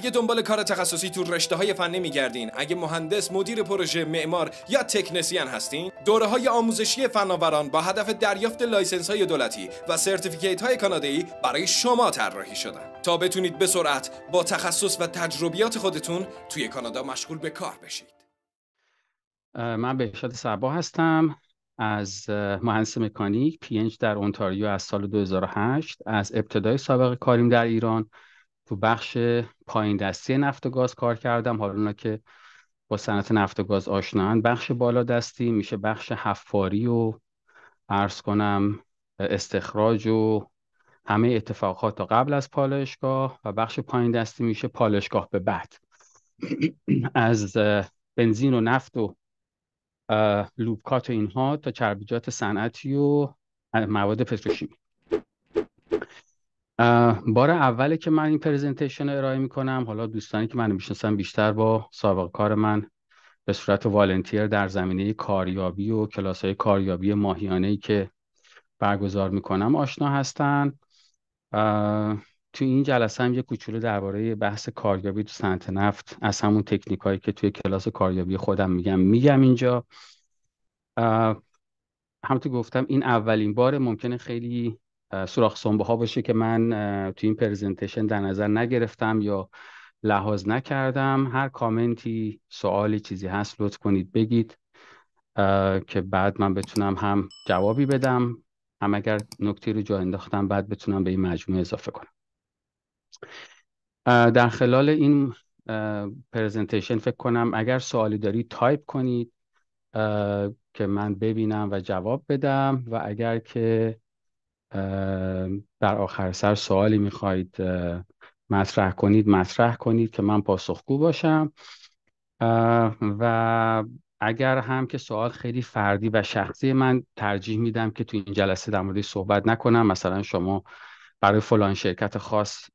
اگه دنبال کار تخصصی تو رشته های فنی میگردین اگه مهندس مدیر پروژه معمار یا تکنسین هستین دوره های آموزشی فناوران با هدف دریافت لایسنس های دولتی و سرتیفیکیت های کانادایی برای شما طراحی شدن تا بتونید به سرعت با تخصص و تجربیات خودتون توی کانادا مشغول به کار بشید من بهشاد سبا هستم از مهندس مکانیک پینج در اونتاریو از سال 2008 از ابتدای سابقه کاریم در ایران تو بخش پایین دستی نفت و گاز کار کردم حالا اونا که با صنعت نفت و گاز آشنان بخش بالا دستی میشه بخش حفاری و ارز کنم استخراج و همه اتفاقات تا قبل از پالشگاه و بخش پایین دستی میشه پالشگاه به بعد از بنزین و نفت و لوبکات و اینها تا چربیجات صنعتی و مواد پتروشیمی بار اوله که من این پریزنتیشن رو ارائه میکنم حالا دوستانی که من میشناسن بیشتر با سابق کار من به صورت والنتیر در زمینه کاریابی و کلاس های کاریابی ماهیانه ای که برگزار میکنم آشنا هستن تو این جلسه هم یه کوچولو درباره بحث کاریابی تو سنت نفت از همون تکنیک هایی که توی کلاس کاریابی خودم میگم میگم اینجا همونطور گفتم این اولین بار ممکنه خیلی سوراخ سنبه ها باشه که من تو این پریزنتیشن در نظر نگرفتم یا لحاظ نکردم هر کامنتی سوالی چیزی هست لطف کنید بگید که بعد من بتونم هم جوابی بدم هم اگر نکته رو جا انداختم بعد بتونم به این مجموعه اضافه کنم در خلال این پریزنتیشن فکر کنم اگر سوالی دارید تایپ کنید که من ببینم و جواب بدم و اگر که در آخر سر سوالی میخواید مطرح کنید مطرح کنید که من پاسخگو باشم و اگر هم که سوال خیلی فردی و شخصی من ترجیح میدم که تو این جلسه در موردش صحبت نکنم مثلا شما برای فلان شرکت خاص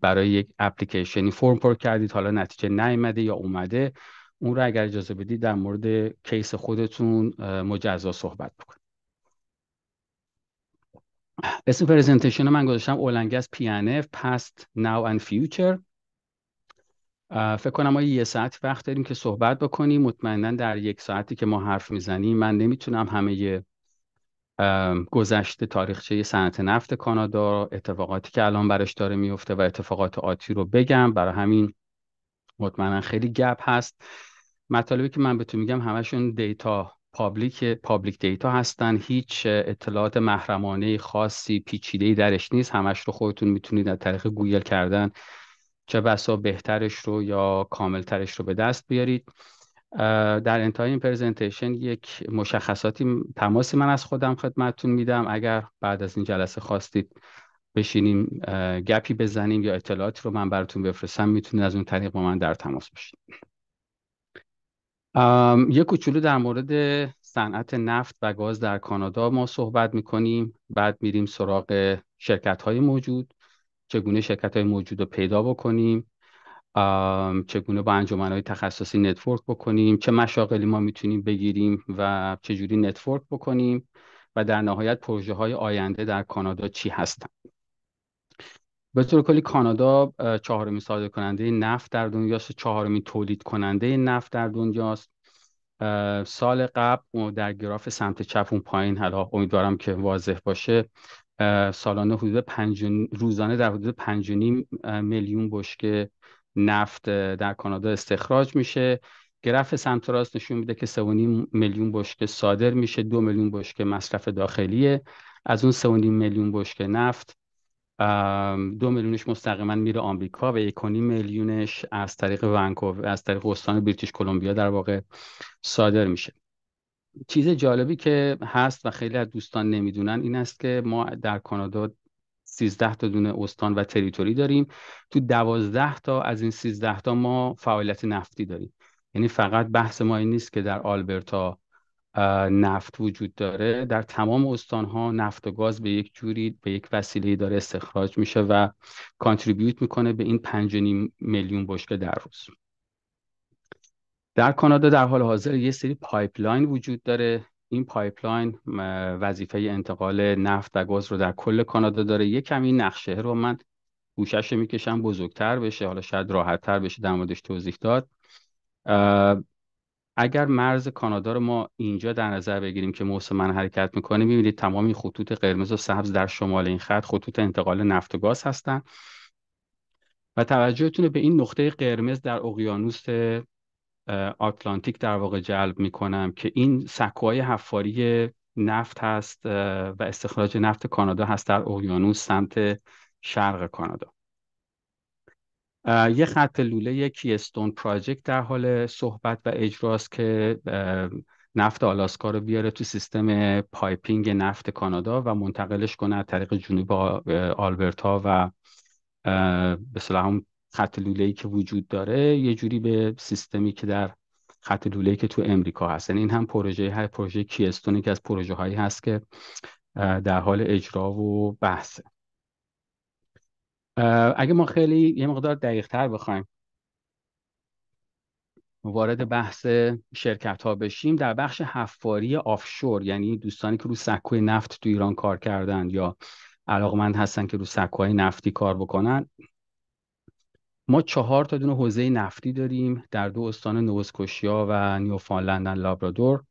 برای یک اپلیکیشنی فرم پر کردید حالا نتیجه نیامده یا اومده اون رو اگر اجازه بدید در مورد کیس خودتون مجزا صحبت بکنید اسم پرزنتیشن من گذاشتم ان PNF پست ناو and فیوچر فکر کنم ما یه ساعت وقت داریم که صحبت بکنیم مطمئنا در یک ساعتی که ما حرف میزنیم من نمیتونم همه گذشته تاریخچه صنعت نفت کانادا اتفاقاتی که الان برش داره میفته و اتفاقات آتی رو بگم برای همین مطمئنا خیلی گپ هست مطالبی که من بهتون میگم همشون دیتا پابلیک پابلیک دیتا هستن هیچ اطلاعات محرمانه خاصی پیچیده درش نیست همش رو خودتون میتونید از طریق گوگل کردن چه بسا بهترش رو یا کاملترش رو به دست بیارید در انتهای این پرزنتیشن یک مشخصاتی تماسی من از خودم خدمتتون میدم اگر بعد از این جلسه خواستید بشینیم گپی بزنیم یا اطلاعاتی رو من براتون بفرستم میتونید از اون طریق با من در تماس باشید یه کوچولو در مورد صنعت نفت و گاز در کانادا ما صحبت میکنیم بعد میریم سراغ شرکت های موجود چگونه شرکت های موجود رو پیدا بکنیم چگونه با انجمن های تخصصی نتورک بکنیم چه مشاقلی ما میتونیم بگیریم و چجوری نتورک بکنیم و در نهایت پروژه های آینده در کانادا چی هستند به طور کلی کانادا چهارمین صادر کننده نفت در دنیاست چهارمین تولید کننده نفت در دنیاست سال قبل در گراف سمت چپ اون پایین حالا امیدوارم که واضح باشه سالانه حدود پنج روزانه در حدود 5.5 میلیون بشکه نفت در کانادا استخراج میشه گراف سمت راست نشون میده که 3.5 میلیون بشکه صادر میشه دو میلیون بشکه مصرف داخلیه از اون 3.5 میلیون بشکه نفت دو میلیونش مستقیما میره آمریکا و یکونی میلیونش از طریق ونکوور از طریق استان بریتیش کلمبیا در واقع صادر میشه چیز جالبی که هست و خیلی از دوستان نمیدونن این است که ما در کانادا 13 تا دونه استان و تریتوری داریم تو 12 تا از این 13 تا ما فعالیت نفتی داریم یعنی فقط بحث ما این نیست که در آلبرتا نفت وجود داره در تمام استانها نفت و گاز به یک جوری به یک وسیله داره استخراج میشه و کانتریبیوت میکنه به این 5.5 میلیون بشکه در روز در کانادا در حال حاضر یه سری پایپلاین وجود داره این پایپلاین وظیفه انتقال نفت و گاز رو در کل کانادا داره یه کمی نقشه رو من گوشش میکشم بزرگتر بشه حالا شاید راحتتر بشه در موردش توضیح داد اگر مرز کانادا رو ما اینجا در نظر بگیریم که موسما حرکت میکنه میبینید تمام این خطوط قرمز و سبز در شمال این خط خطوط انتقال نفت و گاز هستن و توجهتون به این نقطه قرمز در اقیانوس آتلانتیک در واقع جلب میکنم که این سکوهای حفاری نفت هست و استخراج نفت کانادا هست در اقیانوس سمت شرق کانادا یه خط لوله یه کیستون پراجکت در حال صحبت و اجراست که نفت آلاسکا رو بیاره تو سیستم پایپینگ نفت کانادا و منتقلش کنه از طریق جنوب آلبرتا و به صلاح خط لوله‌ای که وجود داره یه جوری به سیستمی که در خط لوله‌ای که تو امریکا هست یعنی این هم پروژه هر پروژه کیستونی که از پروژه هایی هست که در حال اجرا و بحثه اگه ما خیلی یه مقدار دقیق تر بخوایم وارد بحث شرکت ها بشیم در بخش حفاری آفشور یعنی دوستانی که رو سکوی نفت تو ایران کار کردن یا علاقمند هستن که رو سکوهای نفتی کار بکنن ما چهار تا دونه حوزه نفتی داریم در دو استان نوزکوشیا و نیوفانلند لابرادور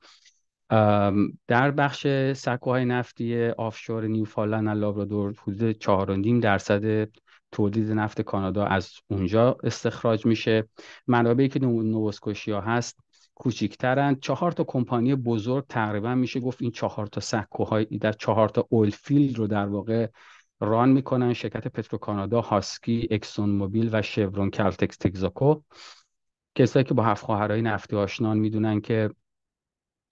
در بخش سکوهای نفتی آفشور نیوفالند لابرادور حدود 4.5 درصد تولید نفت کانادا از اونجا استخراج میشه منابعی که نووسکوشیا هست کوچیکترن چهار تا کمپانی بزرگ تقریبا میشه گفت این چهار تا سکوهای در چهار تا فیلد رو در واقع ران میکنن شرکت پترو کانادا هاسکی اکسون موبیل و شورون کالتکس تگزاکو کسایی که با هفت خواهرای نفتی آشنان میدونن که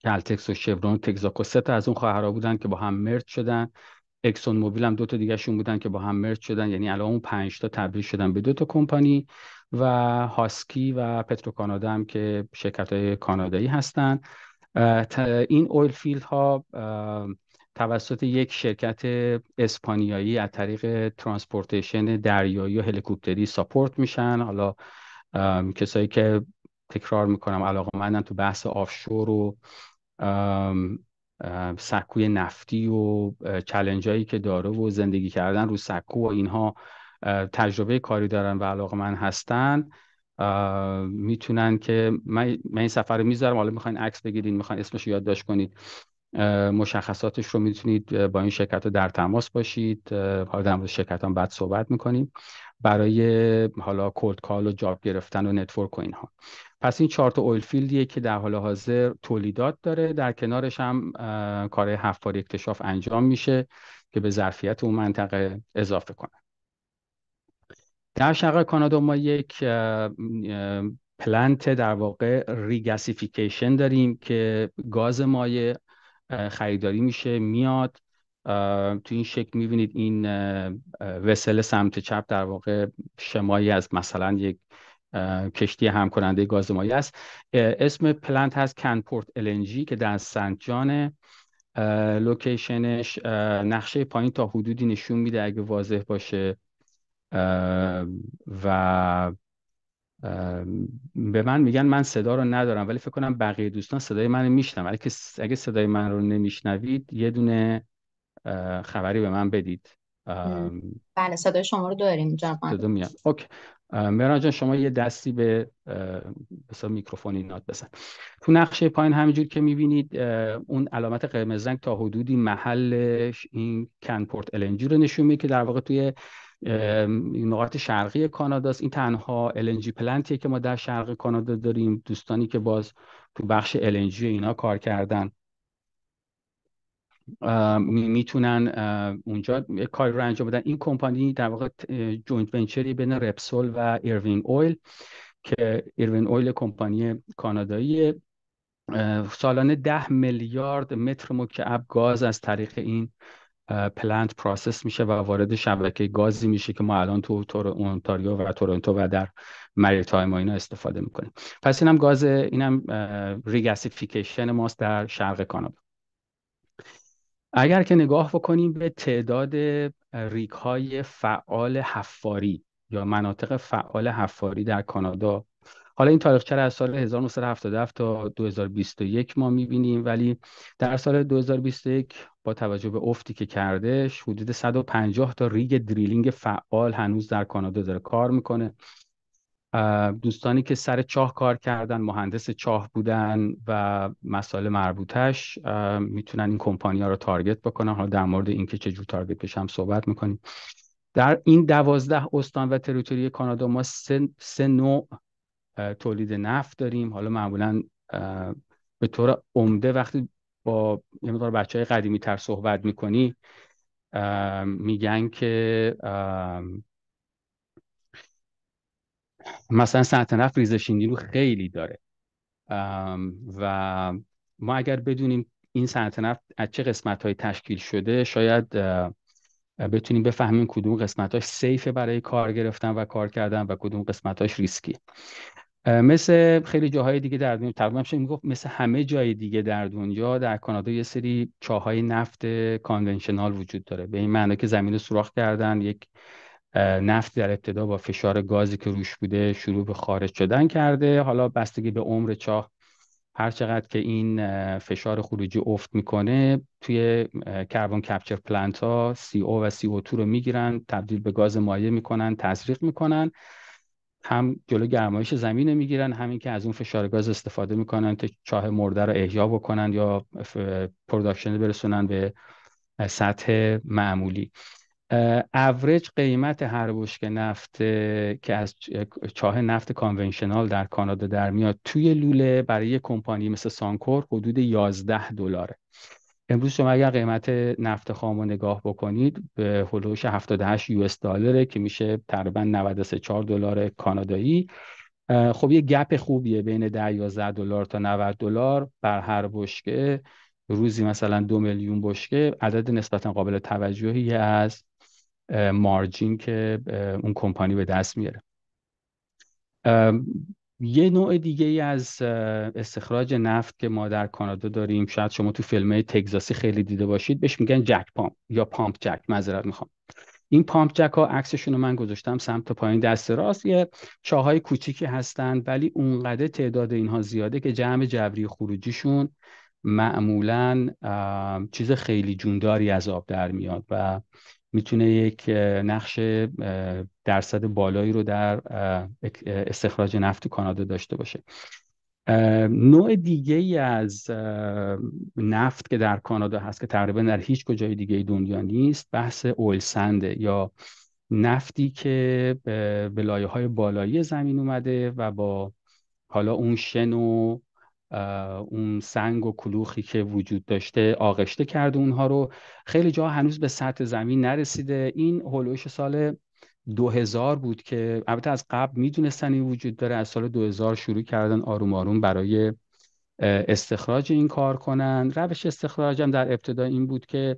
کالتکس و شورون تگزاکو سه تا از اون خواهرها بودن که با هم مرد شدن اکسون موبیل هم دو تا دیگهشون بودن که با هم مرج شدن یعنی الان اون 5 تا تبدیل شدن به دو تا کمپانی و هاسکی و پترو کانادا هم که شرکت های کانادایی هستن این اویل فیلد ها توسط یک شرکت اسپانیایی از طریق ترانسپورتیشن دریایی و هلیکوپتری ساپورت میشن حالا کسایی که تکرار میکنم علاقه مندن تو بحث آفشور و سکوی نفتی و چلنج هایی که داره و زندگی کردن رو سکو و اینها تجربه کاری دارن و علاقه من هستن میتونن که من, این سفر رو میذارم حالا میخواین عکس بگیرید میخواین اسمش رو یادداشت کنید مشخصاتش رو میتونید با این شرکت رو در تماس باشید حالا در مورد شرکت هم بعد صحبت میکنیم برای حالا کولد کال و جاب گرفتن و نتورک و اینها پس این چهار تا اویل فیلدیه که در حال حاضر تولیدات داره در کنارش هم کار حفاری اکتشاف انجام میشه که به ظرفیت اون منطقه اضافه کنه در شرق کانادا ما یک پلنت در واقع ریگاسیفیکیشن داریم که گاز مایع خریداری میشه میاد تو این شکل میبینید این وسل سمت چپ در واقع شمایی از مثلا یک کشتی هم کننده گاز است اسم پلنت هست کنپورت LNG که در جان لوکیشنش نقشه پایین تا حدودی نشون میده اگه واضح باشه و به من میگن من صدا رو ندارم ولی فکر کنم بقیه دوستان صدای من رو میشنم اگه صدای من رو نمیشنوید یه دونه خبری به من بدید بله صدای شما رو داریم جان صدا میاد اوکی مهران جان شما یه دستی به مثلا میکروفون اینات بزن تو نقشه پایین همینجور که میبینید اون علامت قرمز رنگ تا حدودی محل این کنپورت الینجی رو نشون میده که در واقع توی نقاط شرقی کانادا این تنها الینجی پلنتیه که ما در شرق کانادا داریم دوستانی که باز تو بخش الینجی اینا کار کردن میتونن اونجا کار رو انجام بدن این کمپانی در واقع جوینت ونچری بین رپسول و ایروین اویل که ایروین اویل کمپانی کانادایی سالانه ده میلیارد متر مکعب گاز از طریق این پلنت پراسس میشه و وارد شبکه گازی میشه که ما الان تو اونتاریو و تورنتو و در مریتایم ما اینا استفاده میکنیم پس اینم گاز اینم ریگاسیفیکیشن ماست در شرق کانادا اگر که نگاه بکنیم به تعداد ریک های فعال حفاری یا مناطق فعال حفاری در کانادا حالا این تاریخچه از سال 1977 تا 2021 ما میبینیم ولی در سال 2021 با توجه به افتی که کرده حدود 150 تا ریگ دریلینگ فعال هنوز در کانادا داره کار میکنه دوستانی که سر چاه کار کردن مهندس چاه بودن و مسائل مربوطش میتونن این کمپانی ها رو تارگت بکنن حالا در مورد اینکه چجور تارگت بشم صحبت میکنیم در این دوازده استان و تریتوری کانادا ما سه, نوع تولید نفت داریم حالا معمولا به طور عمده وقتی با یه مقدار بچه های قدیمی تر صحبت میکنی میگن که مثلا سنت نفت ریزشینی رو خیلی داره و ما اگر بدونیم این صنعت نفت از چه قسمت های تشکیل شده شاید بتونیم بفهمیم کدوم هاش سیفه برای کار گرفتن و کار کردن و کدوم هاش ریسکی مثل خیلی جاهای دیگه در دنیا تقریبا میشه میگفت مثل همه جای دیگه در دنیا در کانادا یه سری چاهای نفت کانونشنال وجود داره به این معنی که زمین سوراخ کردن یک نفت در ابتدا با فشار گازی که روش بوده شروع به خارج شدن کرده حالا بستگی به عمر چاه هر چقدر که این فشار خروجی افت میکنه توی کربن کپچر پلنت ها سی او و سی او تو رو میگیرن تبدیل به گاز مایع میکنن تزریق میکنن هم جلو گرمایش زمین میگیرن همین که از اون فشار گاز استفاده میکنن تا چاه مرده رو احیا بکنن یا پروداکشن برسونن به سطح معمولی اوریج قیمت هر بشک نفت که از چاه نفت کانونشنال در کانادا در میاد توی لوله برای کمپانی مثل سانکور حدود 11 دلاره امروز شما اگر قیمت نفت خام رو نگاه بکنید به هلوش 78 یو اس دلاره که میشه تقریبا 934 دلار کانادایی خب یه گپ خوبیه بین 10 11 دلار تا 90 دلار بر هر بشکه روزی مثلا دو میلیون بشکه عدد نسبتا قابل توجهی از مارجین که اون کمپانی به دست میاره یه نوع دیگه ای از استخراج نفت که ما در کانادا داریم شاید شما تو فیلم تگزاسی خیلی دیده باشید بهش میگن جک پام یا پامپ جک معذرت میخوام این پامپ جک ها عکسشون رو من گذاشتم سمت پایین دست راست یه چاهای کوچیکی هستن ولی اونقدر تعداد اینها زیاده که جمع جبری خروجیشون معمولا چیز خیلی جونداری از آب در میاد و میتونه یک نقش درصد بالایی رو در استخراج نفت کانادا داشته باشه نوع دیگه ای از نفت که در کانادا هست که تقریبا در هیچ کجای دیگه دنیا نیست بحث اولسنده یا نفتی که به لایه های بالایی زمین اومده و با حالا اون شن و اون سنگ و کلوخی که وجود داشته آغشته کرده اونها رو خیلی جا هنوز به سطح زمین نرسیده این هلوش سال 2000 بود که البته از قبل میدونستن این وجود داره از سال 2000 شروع کردن آروم آروم برای استخراج این کار کنن روش استخراج هم در ابتدا این بود که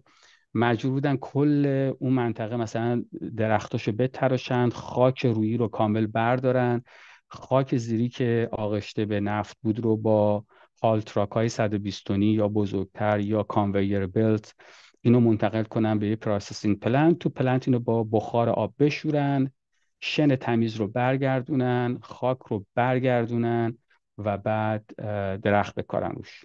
مجبور بودن کل اون منطقه مثلا درختاشو بتراشند خاک رویی رو کامل بردارن خاک زیری که آغشته به نفت بود رو با حال تراک های 120 تنی یا بزرگتر یا کانویر بلت اینو منتقل کنن به یه پراسسینگ پلنت تو پلنت اینو با بخار آب بشورن شن تمیز رو برگردونن خاک رو برگردونن و بعد درخت بکارن روش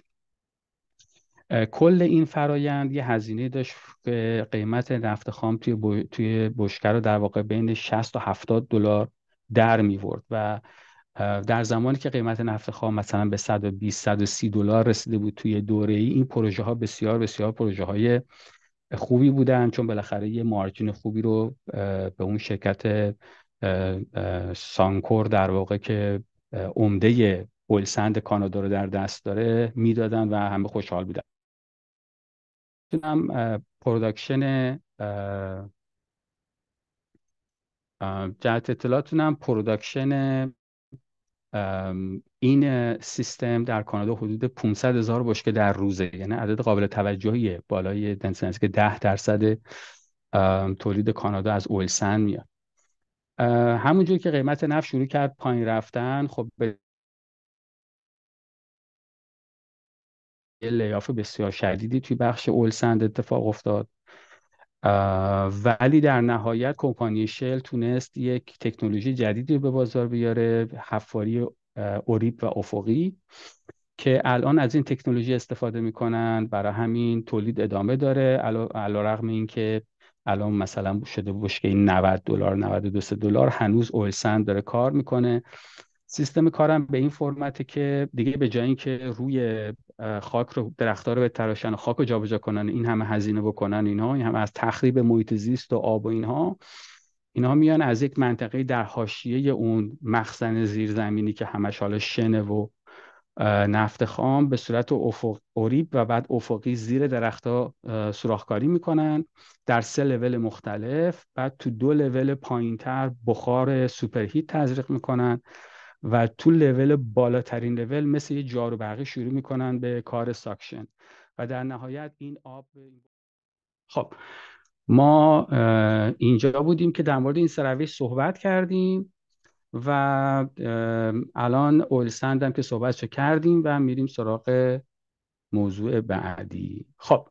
کل این فرایند یه هزینه داشت که قیمت نفت خام توی, توی بشکه رو در واقع بین 60 تا 70 دلار در میورد و در زمانی که قیمت نفت خام مثلا به 120 130 دلار رسیده بود توی دوره ای این پروژه ها بسیار بسیار پروژه های خوبی بودن چون بالاخره یه مارجین خوبی رو به اون شرکت سانکور در واقع که عمده بلسند کانادا رو در دست داره میدادن و همه خوشحال بودن پروداکشن جهت اطلاعاتون هم این سیستم در کانادا حدود 500 هزار که در روزه یعنی عدد قابل توجهی بالای دنسنس که 10 درصد تولید کانادا از اویل میاد همونجور که قیمت نفت شروع کرد پایین رفتن خب به لیاف بسیار شدیدی توی بخش اولسند اتفاق افتاد ولی در نهایت کمپانی شل تونست یک تکنولوژی جدیدی به بازار بیاره حفاری اوریب و افقی که الان از این تکنولوژی استفاده میکنن برای همین تولید ادامه داره علا رقم این که الان مثلا شده بشکه 90 دلار 92 دلار هنوز سند داره کار میکنه سیستم کارم به این فرمته که دیگه به جایی اینکه روی خاک رو درختار رو تراشن و خاک رو جابجا کنن این همه هزینه بکنن اینها این همه از تخریب محیط زیست و آب و اینها اینها میان از یک منطقه در حاشیه اون مخزن زیرزمینی که همش حالا شنه و نفت خام به صورت افق اوریب و بعد افقی زیر درختها سوراخکاری میکنن در سه لول مختلف بعد تو دو لول پایینتر بخار هیت تزریق میکنن و تو لول بالاترین لول مثل یه برقی شروع میکنن به کار ساکشن و در نهایت این آب خب ما اینجا بودیم که در مورد این سرویس صحبت کردیم و الان اول که صحبت کردیم و میریم سراغ موضوع بعدی خب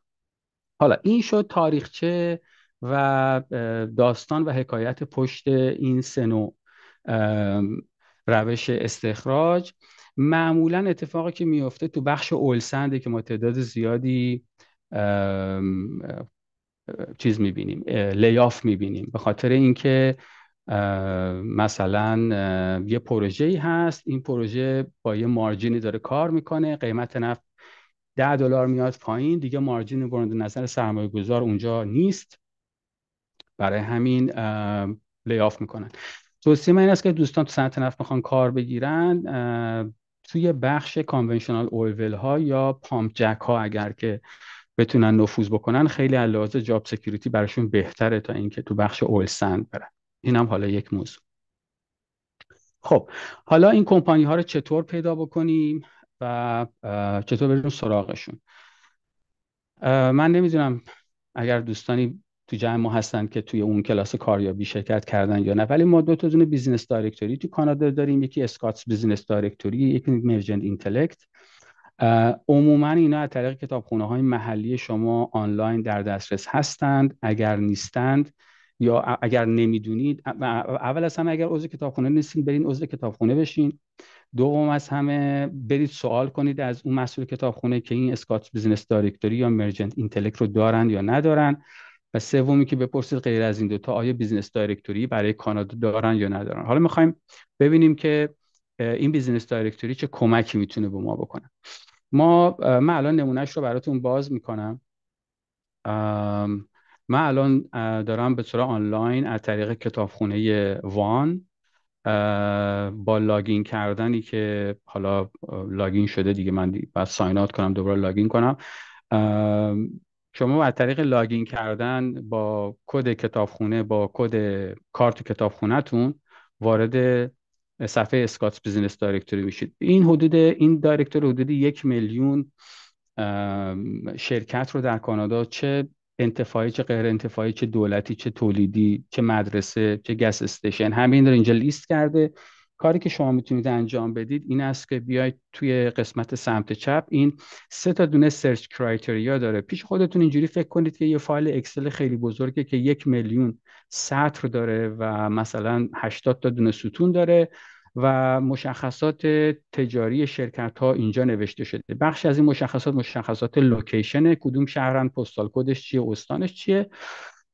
حالا این شد تاریخچه و داستان و حکایت پشت این سنو روش استخراج معمولا اتفاقی که میفته تو بخش اولسنده که ما تعداد زیادی چیز میبینیم لیاف میبینیم به خاطر اینکه مثلا یه پروژه ای هست این پروژه با یه مارجینی داره کار میکنه قیمت نفت ده دلار میاد پایین دیگه مارجین برند نظر سرمایه گذار اونجا نیست برای همین لیاف میکنن توصیه من این است که دوستان تو صنعت نفت میخوان کار بگیرن توی بخش کانونشنال اولویل ها یا پامپ جک ها اگر که بتونن نفوذ بکنن خیلی علاوه جاب سکیوریتی براشون بهتره تا اینکه تو بخش اویل سند برن اینم حالا یک موضوع خب حالا این کمپانی ها رو چطور پیدا بکنیم و چطور بریم سراغشون من نمیدونم اگر دوستانی تو جمع ما هستن که توی اون کلاس کاریابی شرکت کردن یا نه ولی ما دو تا دونه بیزینس دایرکتوری تو کانادا داریم یکی اسکاتس بیزینس دایرکتوری یکی مرجنت اینتلکت عموما اینا از طریق کتابخونه های محلی شما آنلاین در دسترس هستند اگر نیستند یا اگر نمیدونید اول از همه اگر عضو کتابخونه نیستین برین عضو کتابخونه بشین دوم از همه برید سوال کنید از اون مسئول کتابخونه که این اسکات بیزینس دایرکتوری یا مرجنت اینتلکت رو دارن یا ندارن و سومی که بپرسید غیر از این دوتا آیا بیزنس دایرکتوری برای کانادا دارن یا ندارن حالا میخوایم ببینیم که این بیزنس دایرکتوری چه کمکی میتونه به ما بکنه ما من الان نمونهش رو براتون باز میکنم من الان دارم به طور آنلاین از طریق کتابخونه وان با لاگین کردنی که حالا لاگین شده دیگه من بعد ساین کنم دوباره لاگین کنم شما از طریق لاگین کردن با کد کتابخونه با کد کارت تون وارد صفحه اسکاتس بیزینس دایرکتوری میشید این حدود این دایرکتوری حدود یک میلیون شرکت رو در کانادا چه انتفاعی چه غیر انتفاعی چه دولتی چه تولیدی چه مدرسه چه گس استیشن همین رو اینجا لیست کرده کاری که شما میتونید انجام بدید این است که بیاید توی قسمت سمت چپ این سه تا دونه سرچ کرایتریا داره پیش خودتون اینجوری فکر کنید که یه فایل اکسل خیلی بزرگه که یک میلیون سطر داره و مثلا 80 تا دونه ستون داره و مشخصات تجاری شرکت ها اینجا نوشته شده بخش از این مشخصات مشخصات لوکیشن کدوم شهرن پستال کدش چیه استانش چیه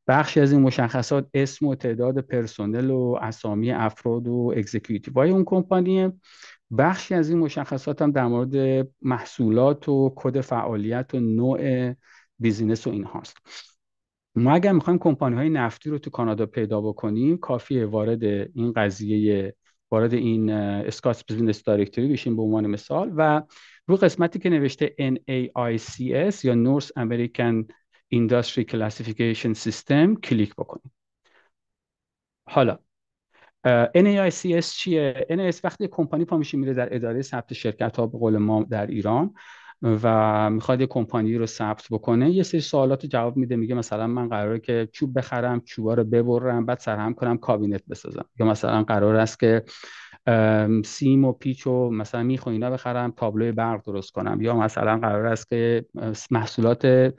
بخشی از این مشخصات اسم و تعداد پرسنل و اسامی افراد و اگزیکیوتیو اون کمپانیه بخشی از این مشخصات هم در مورد محصولات و کد فعالیت و نوع بیزینس و این هاست ما اگر میخوایم کمپانی های نفتی رو تو کانادا پیدا بکنیم کافیه وارد این قضیه وارد این اسکاتس بیزینس دایرکتوری بشیم به عنوان مثال و رو قسمتی که نوشته NAICS یا North American Industry Classification System کلیک بکنیم حالا NAICS چیه؟ NAICS وقتی کمپانی پا میشه میره در اداره ثبت شرکت ها به قول ما در ایران و میخواد یه کمپانی رو ثبت بکنه یه سری سوالات رو جواب میده میگه مثلا من قراره که چوب بخرم چوبا رو ببرم بعد سرهم کنم کابینت بسازم یا مثلا قرار است که سیم و پیچ و مثلا میخ اینا بخرم تابلو برق درست کنم یا مثلا قرار است که محصولات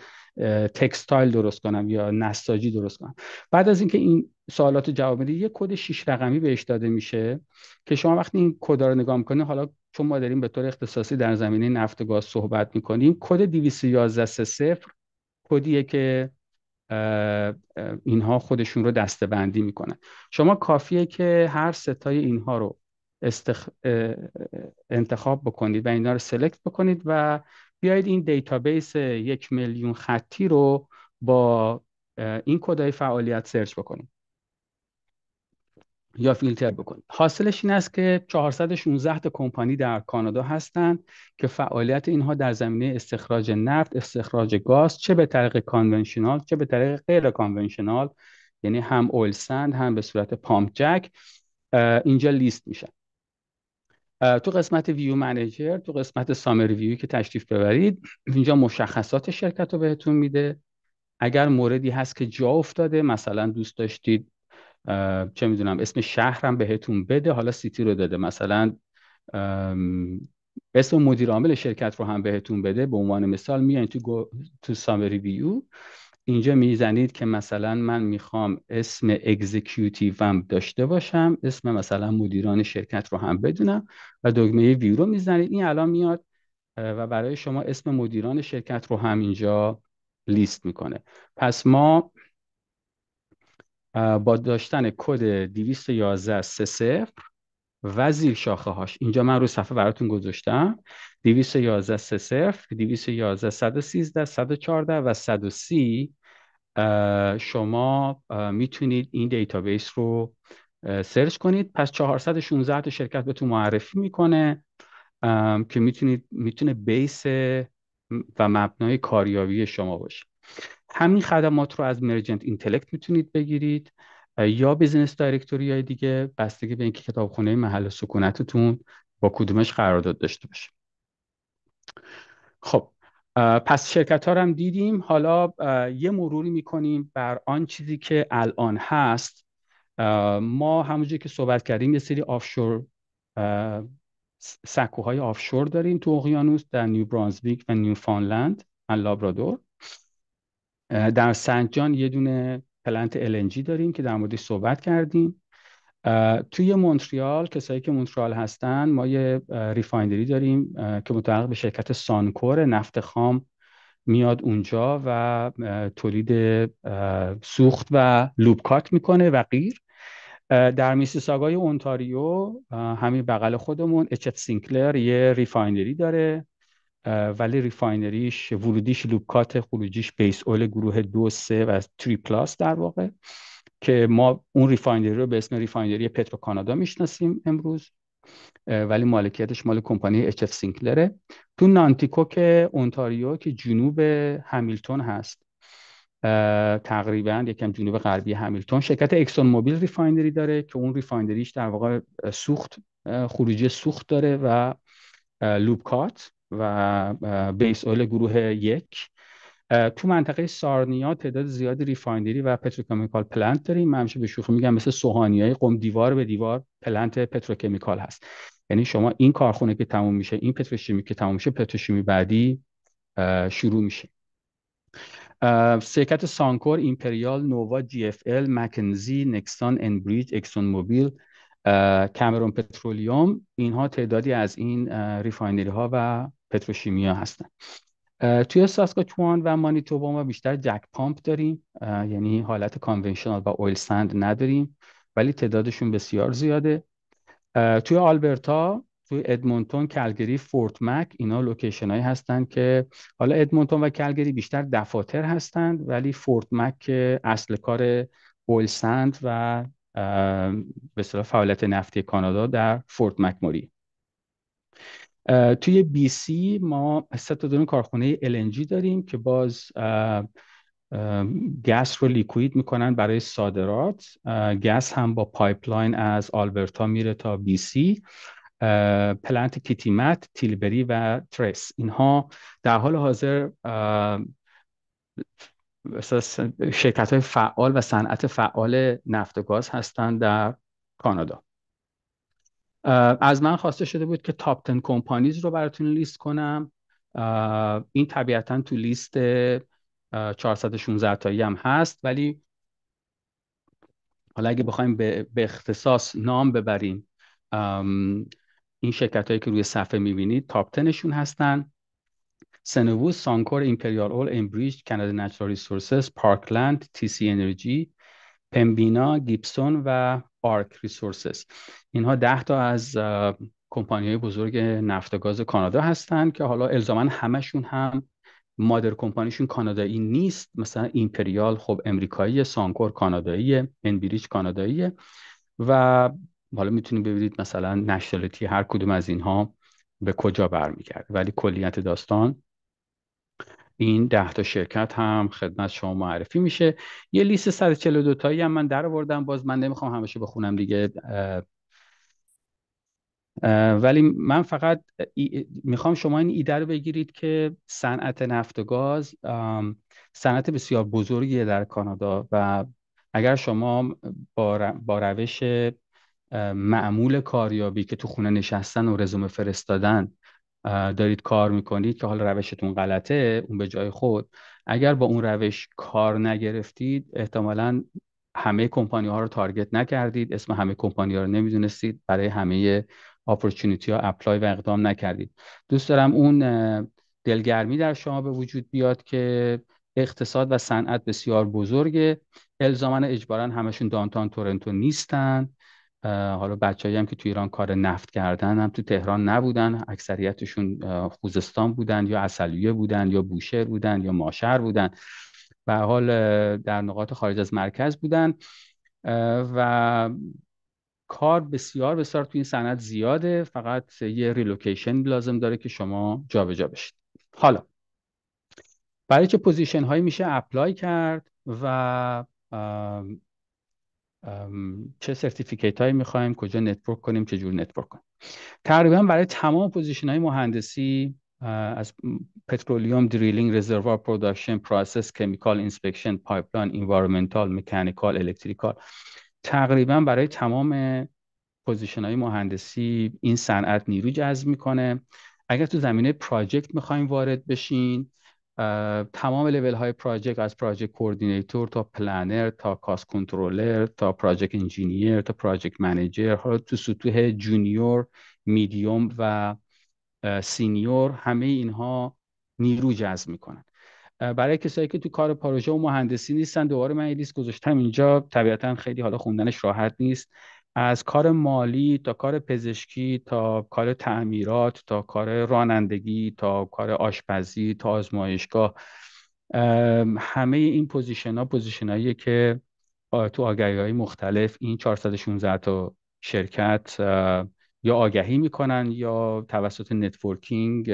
تکستایل درست کنم یا نساجی درست کنم بعد از اینکه این سوالات جواب میده یه کد شیش رقمی بهش داده میشه که شما وقتی این کد رو نگاه میکنید حالا چون ما داریم به طور اختصاصی در زمینه نفت و گاز صحبت میکنیم کد 211 کدیه که اینها خودشون رو دسته بندی میکنن شما کافیه که هر ستای اینها رو استخ... انتخاب بکنید و اینا رو سلکت بکنید و بیایید این دیتابیس یک میلیون خطی رو با این کدای فعالیت سرچ بکنید یا فیلتر بکنید حاصلش این است که 416 تا کمپانی در کانادا هستند که فعالیت اینها در زمینه استخراج نفت، استخراج گاز چه به طریق کانونشنال چه به طریق غیر کانونشنال یعنی هم اویل سند هم به صورت پامپ جک اینجا لیست میشن تو قسمت ویو منیجر تو قسمت سامری ویو که تشریف ببرید اینجا مشخصات شرکت رو بهتون میده اگر موردی هست که جا افتاده مثلا دوست داشتید چه میدونم اسم هم بهتون بده حالا سیتی رو داده مثلا اسم مدیر عامل شرکت رو هم بهتون بده به عنوان مثال میایین تو, تو سامری ویو اینجا میزنید که مثلا من میخوام اسم اگزیکیوتیوم داشته باشم اسم مثلا مدیران شرکت رو هم بدونم و دکمه ویو رو میزنید این الان میاد و برای شما اسم مدیران شرکت رو هم اینجا لیست میکنه پس ما با داشتن کد 211 وزیر و زیر شاخه هاش اینجا من رو صفحه براتون گذاشتم 211 30 211 113 114 و 130 شما میتونید این دیتابیس رو سرچ کنید پس 416 تا شرکت تو معرفی میکنه که میتونید میتونه بیس و مبنای کاریابی شما باشه همین خدمات رو از مرجنت اینتلکت میتونید بگیرید یا بیزنس دایرکتوری های دیگه بستگی به اینکه کتابخونه محل سکونتتون با کدومش قرارداد داشته باشه خب پس شرکت ها هم دیدیم حالا یه مروری میکنیم بر آن چیزی که الان هست ما همونجور که صحبت کردیم یه سری آفشور سکوهای آفشور داریم تو اقیانوس در نیو برانزویک و نیو فانلند و لابرادور در سنجان یه دونه پلنت LNG داریم که در موردش صحبت کردیم توی مونتریال کسایی که مونتریال هستن ما یه ریفایندری داریم که متعلق به شرکت سانکور نفت خام میاد اونجا و تولید سوخت و لوبکات میکنه و غیر در میسیساگای اونتاریو همین بغل خودمون اچت سینکلر یه ریفاینری داره ولی ریفاینریش ورودیش لوبکات خروجیش بیس اول گروه دو سه و تری پلاس در واقع که ما اون ریفایندری رو به اسم ریفایندری پترو کانادا میشناسیم امروز ولی مالکیتش مال کمپانی اچ اف سینکلره تو نانتیکو که اونتاریو که جنوب همیلتون هست تقریبا یکم جنوب غربی همیلتون شرکت اکسون موبیل ریفایندری داره که اون ریفایندریش در واقع سوخت خروجی سوخت داره و لوبکات و بیس اول گروه یک تو منطقه سارنیا تعداد زیادی ریفاینری و پتروکمیکال پلنت داریم من به شوخی میگم مثل سوهانیای قم دیوار به دیوار پلنت پتروکمیکال هست یعنی شما این کارخونه که تموم میشه این پتروشیمی که تموم میشه پتروشیمی بعدی شروع میشه شرکت سانکور ایمپریال نووا جی اف ال مکنزی نکسان انبریج اکسون موبیل کامرون پترولیوم اینها تعدادی از این ریفاینری ها و ها هستند توی ساسکاچوان و مانیتوبا ما بیشتر جک پامپ داریم یعنی حالت کانونشنال و اویل سند نداریم ولی تعدادشون بسیار زیاده توی آلبرتا توی ادمونتون کلگری فورت مک اینا لوکیشن هایی هستند که حالا ادمونتون و کلگری بیشتر دفاتر هستند ولی فورت مک اصل کار اویل سند و به فعالیت نفتی کانادا در فورت مک موری توی بی سی ما سه تا دونه کارخونه LNG داریم که باز گس رو لیکوید میکنن برای صادرات گس هم با پایپلاین از آلبرتا میره تا بی سی پلنت کیتیمت تیلبری و ترس اینها در حال حاضر شرکت های فعال و صنعت فعال نفت و گاز هستند در کانادا از من خواسته شده بود که تاپ 10 کمپانیز رو براتون لیست کنم این طبیعتا تو لیست 416 تایی هم هست ولی حالا اگه بخوایم به, اختصاص نام ببریم این شرکت هایی که روی صفحه میبینید تاپ تنشون هستن سنووز، سانکور، ایمپریال اول، امبریج، کانادا نچرال ریسورسز، پارکلند، تی سی انرژی، پمبینا، گیبسون و آرک ریسورسز اینها ده تا از های بزرگ نفت و گاز کانادا هستند که حالا الزاما همشون هم مادر کمپانیشون کانادایی نیست مثلا ایمپریال خب امریکایی سانکور کانادایی انبریج کاناداییه و حالا میتونید ببینید مثلا نشنالیتی هر کدوم از اینها به کجا برمیگرده ولی کلیت داستان این ده تا شرکت هم خدمت شما معرفی میشه یه لیست 142 تایی هم من در آوردم باز من نمیخوام همشو بخونم دیگه ولی من فقط میخوام شما این ایده رو بگیرید که صنعت نفت و گاز صنعت بسیار بزرگیه در کانادا و اگر شما با روش معمول کاریابی که تو خونه نشستن و رزومه فرستادن دارید کار میکنید که حالا روشتون غلطه اون به جای خود اگر با اون روش کار نگرفتید احتمالا همه کمپانی ها رو تارگت نکردید اسم همه کمپانی ها رو نمیدونستید برای همه اپورتونتی ها اپلای و اقدام نکردید دوست دارم اون دلگرمی در شما به وجود بیاد که اقتصاد و صنعت بسیار بزرگه الزامن اجبارا همشون دانتان تورنتو نیستن حالا بچه‌ای هم که تو ایران کار نفت کردن هم تو تهران نبودن اکثریتشون خوزستان بودن یا اصلیه بودن یا بوشهر بودن یا ماشر بودن به حال در نقاط خارج از مرکز بودن و کار بسیار بسیار تو این صنعت زیاده فقط یه ریلوکیشن لازم داره که شما جابجا بشید حالا برای چه پوزیشن هایی میشه اپلای کرد و چه سرتیفیکیت هایی میخوایم کجا نتورک کنیم چه جور نتورک کنیم تقریبا برای تمام پوزیشن های مهندسی از پترولیوم دریلینگ رزروار پروداکشن پروسس کمیکال اینسپکشن پایپلاین انوایرمنتال مکانیکال الکتریکال تقریبا برای تمام پوزیشن های مهندسی این صنعت نیرو جذب میکنه اگر تو زمینه پراجکت میخوایم وارد بشین تمام لول های پراجکت از پراجکت کوردینیتور تا پلانر تا کاست کنترلر تا پراجکت انجینیر تا پراجکت منیجر حالا تو سطوح جونیور میدیوم و سینیور همه اینها نیرو جذب میکنن برای کسایی که تو کار پروژه و مهندسی نیستن دوباره من لیست گذاشتم اینجا طبیعتا خیلی حالا خوندنش راحت نیست از کار مالی تا کار پزشکی تا کار تعمیرات تا کار رانندگی تا کار آشپزی تا آزمایشگاه همه این پوزیشن ها پوزیشن که تو آگهی های مختلف این 416 تا شرکت یا آگهی میکنن یا توسط نتورکینگ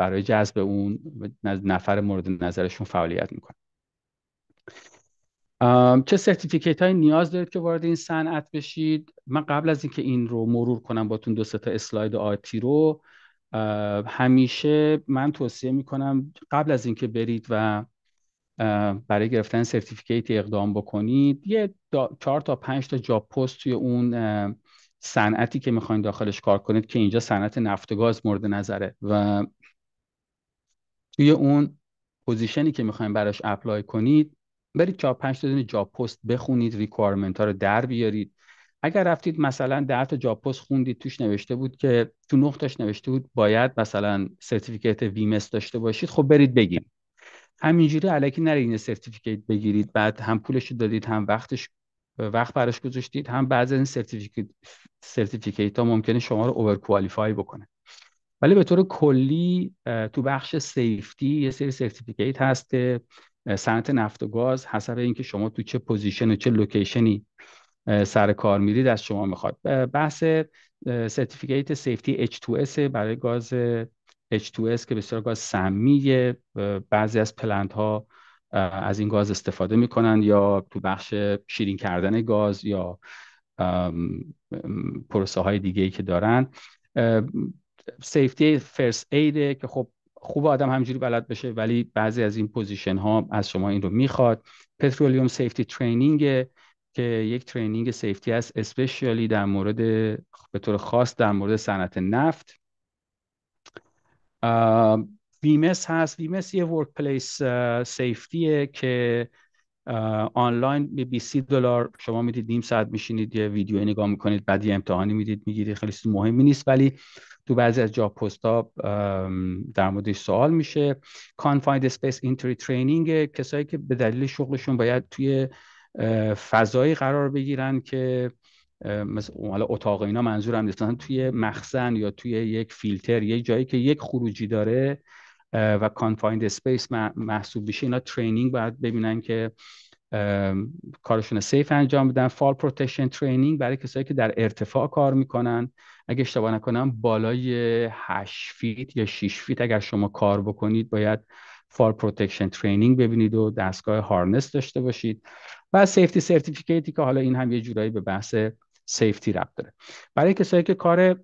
برای جذب اون نفر مورد نظرشون فعالیت میکنن چه سرتیفیکیت های نیاز دارید که وارد این صنعت بشید من قبل از اینکه این رو مرور کنم باتون دو تا اسلاید آتی رو همیشه من توصیه میکنم قبل از اینکه برید و برای گرفتن سرتیفیکیت اقدام بکنید یه چهار تا پنج تا جاب پست توی اون صنعتی که میخواین داخلش کار کنید که اینجا صنعت نفت گاز مورد نظره و توی اون پوزیشنی که میخوایم براش اپلای کنید برید چهار پنج تا جاب پست بخونید ریکوایرمنت ها رو در بیارید اگر رفتید مثلا ده تا جاب پست خوندید توش نوشته بود که تو نقطش نوشته بود باید مثلا سرتیفیکت ویمس داشته باشید خب برید بگیرید همینجوری علکی نرید این سرتیفیکت بگیرید بعد هم پولش رو دادید هم وقتش وقت براش گذاشتید هم بعضی این سرتیفیکت سرتیفیکیت ها ممکنه شما رو اوور کوالیفای بکنه ولی به طور کلی تو بخش سیفتی یه سری سرتیفیکیت هست که صنعت نفت و گاز حسب اینکه شما تو چه پوزیشن و چه لوکیشنی سر کار میرید از شما میخواد بحث سرتیفیکیت سیفتی H2S برای گاز H2S که بسیار گاز سمیه بعضی از پلنت ها از این گاز استفاده میکنن یا تو بخش شیرین کردن گاز یا پروسه های دیگه ای که دارن سیفتی فرس ایده که خب خوب آدم همینجوری بلد بشه ولی بعضی از این پوزیشن ها از شما این رو میخواد پترولیوم سیفتی ترینینگ که یک ترینینگ سیفتی است اسپشیالی در مورد به طور خاص در مورد صنعت نفت ویمس هست ویمس یه ورک پلیس سیفتیه که آنلاین به 20 دلار شما میدید نیم ساعت میشینید یه ویدیو نگاه میکنید بعد یه امتحانی میدید میگیرید خیلی مهمی نیست ولی تو بعضی از جاب پست ها در موردش سوال میشه کانفایند اسپیس اینتری ترینینگ کسایی که به دلیل شغلشون باید توی فضایی قرار بگیرن که مثلا اتاق اینا منظورم نیست توی مخزن یا توی یک فیلتر یک جایی که یک خروجی داره و کانفایند اسپیس محسوب بشه اینا ترینینگ باید ببینن که کارشون سیف انجام بدن فال پروتکشن ترینینگ برای کسایی که در ارتفاع کار میکنن اگه اشتباه نکنم بالای 8 فیت یا 6 فیت اگر شما کار بکنید باید فار پروتکشن ترینینگ ببینید و دستگاه هارنس داشته باشید و سیفتی سرتیفیکیتی که حالا این هم یه جورایی به بحث سیفتی ربط داره برای کسایی که کار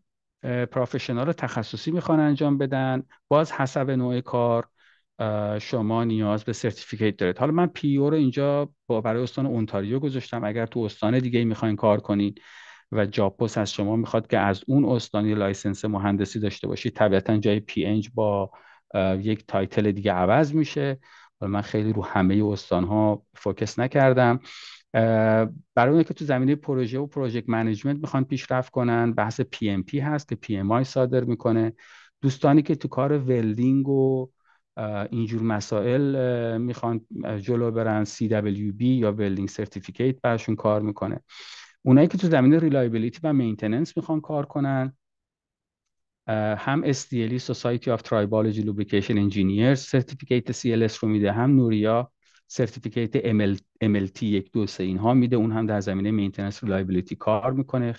پروفشنال و تخصصی میخوان انجام بدن باز حسب نوع کار شما نیاز به سرتیفیکیت دارید حالا من پی او رو اینجا برای استان اونتاریو گذاشتم اگر تو استان دیگه میخواین کار کنید و جاپوس از شما میخواد که از اون استانی لایسنس مهندسی داشته باشی طبیعتا جای پی انج با یک تایتل دیگه عوض میشه من خیلی رو همه استان ها فوکس نکردم برای اونه که تو زمینه پروژه و پروژکت منیجمنت میخوان پیشرفت کنن بحث پی ام پی هست که پی ام آی صادر میکنه دوستانی که تو کار ولدینگ و اینجور مسائل میخوان جلو برن CWB یا ولدینگ سرتیفیکیت برشون کار میکنه اونایی که تو زمینه ریلایبیلیتی و مینتیننس میخوان کار کنن هم SDL e، Society of Tribology Lubrication Engineers سرتیفیکیت CLS رو میده هم نوریا سرتیفیکیت ML, MLT یک دو اینها میده اون هم در زمینه مینتیننس ریلایبیلیتی کار میکنه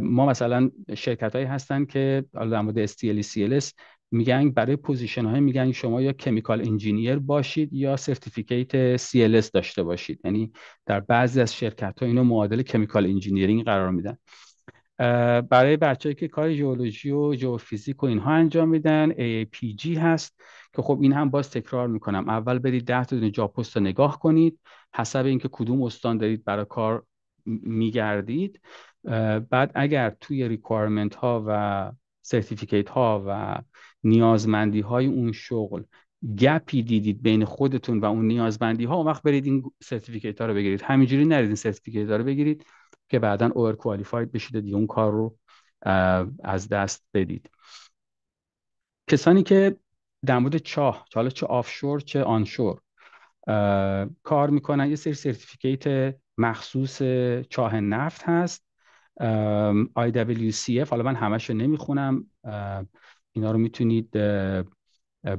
ما مثلا شرکت هایی هستن که در مورد stl e، CLS میگن برای پوزیشن های میگن شما یا کمیکال انجینیر باشید یا سرتیفیکیت CLS داشته باشید یعنی در بعضی از شرکت ها اینو معادل کمیکال انجینیرینگ قرار میدن برای بچه‌ای که کار ژئولوژی و ژئوفیزیک و اینها انجام میدن AAPG هست که خب این هم باز تکرار میکنم اول برید 10 تا دونه جاب رو نگاه کنید حسب اینکه کدوم استان دارید برای کار میگردید بعد اگر توی ریکوایرمنت ها و سرتیفیکیت ها و نیازمندی های اون شغل گپی دیدید بین خودتون و اون نیازمندی ها اون وقت برید این سرتیفیکیت ها رو بگیرید همینجوری نرید این سرتیفیکیت ها رو بگیرید که بعدا اوور کوالیفاید بشید اون کار رو از دست بدید کسانی که در مورد چاه چه حالا چه آفشور چه آنشور کار میکنن یه سری سرتیفیکیت مخصوص چاه نفت هست IWCF حالا من همش نمیخونم اینا رو میتونید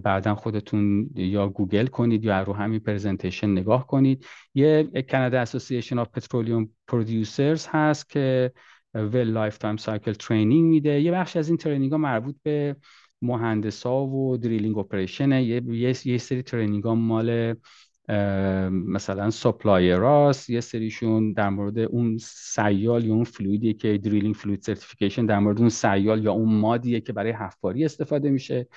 بعدا خودتون یا گوگل کنید یا رو همین پرزنتیشن نگاه کنید یه کانادا اسوسییشن آف پترولیوم پرودیوسرز هست که ویل لایف تایم سایکل ترینینگ میده یه بخش از این ترینینگ ها مربوط به مهندسا و دریلینگ اپریشنه یه،, یه،, سری ترینینگ ها مال مثلا راست یه سریشون در مورد اون سیال یا اون فلویدی که دریلینگ فلوید سرتیفیکیشن در مورد اون سیال یا اون مادیه که برای حفاری استفاده میشه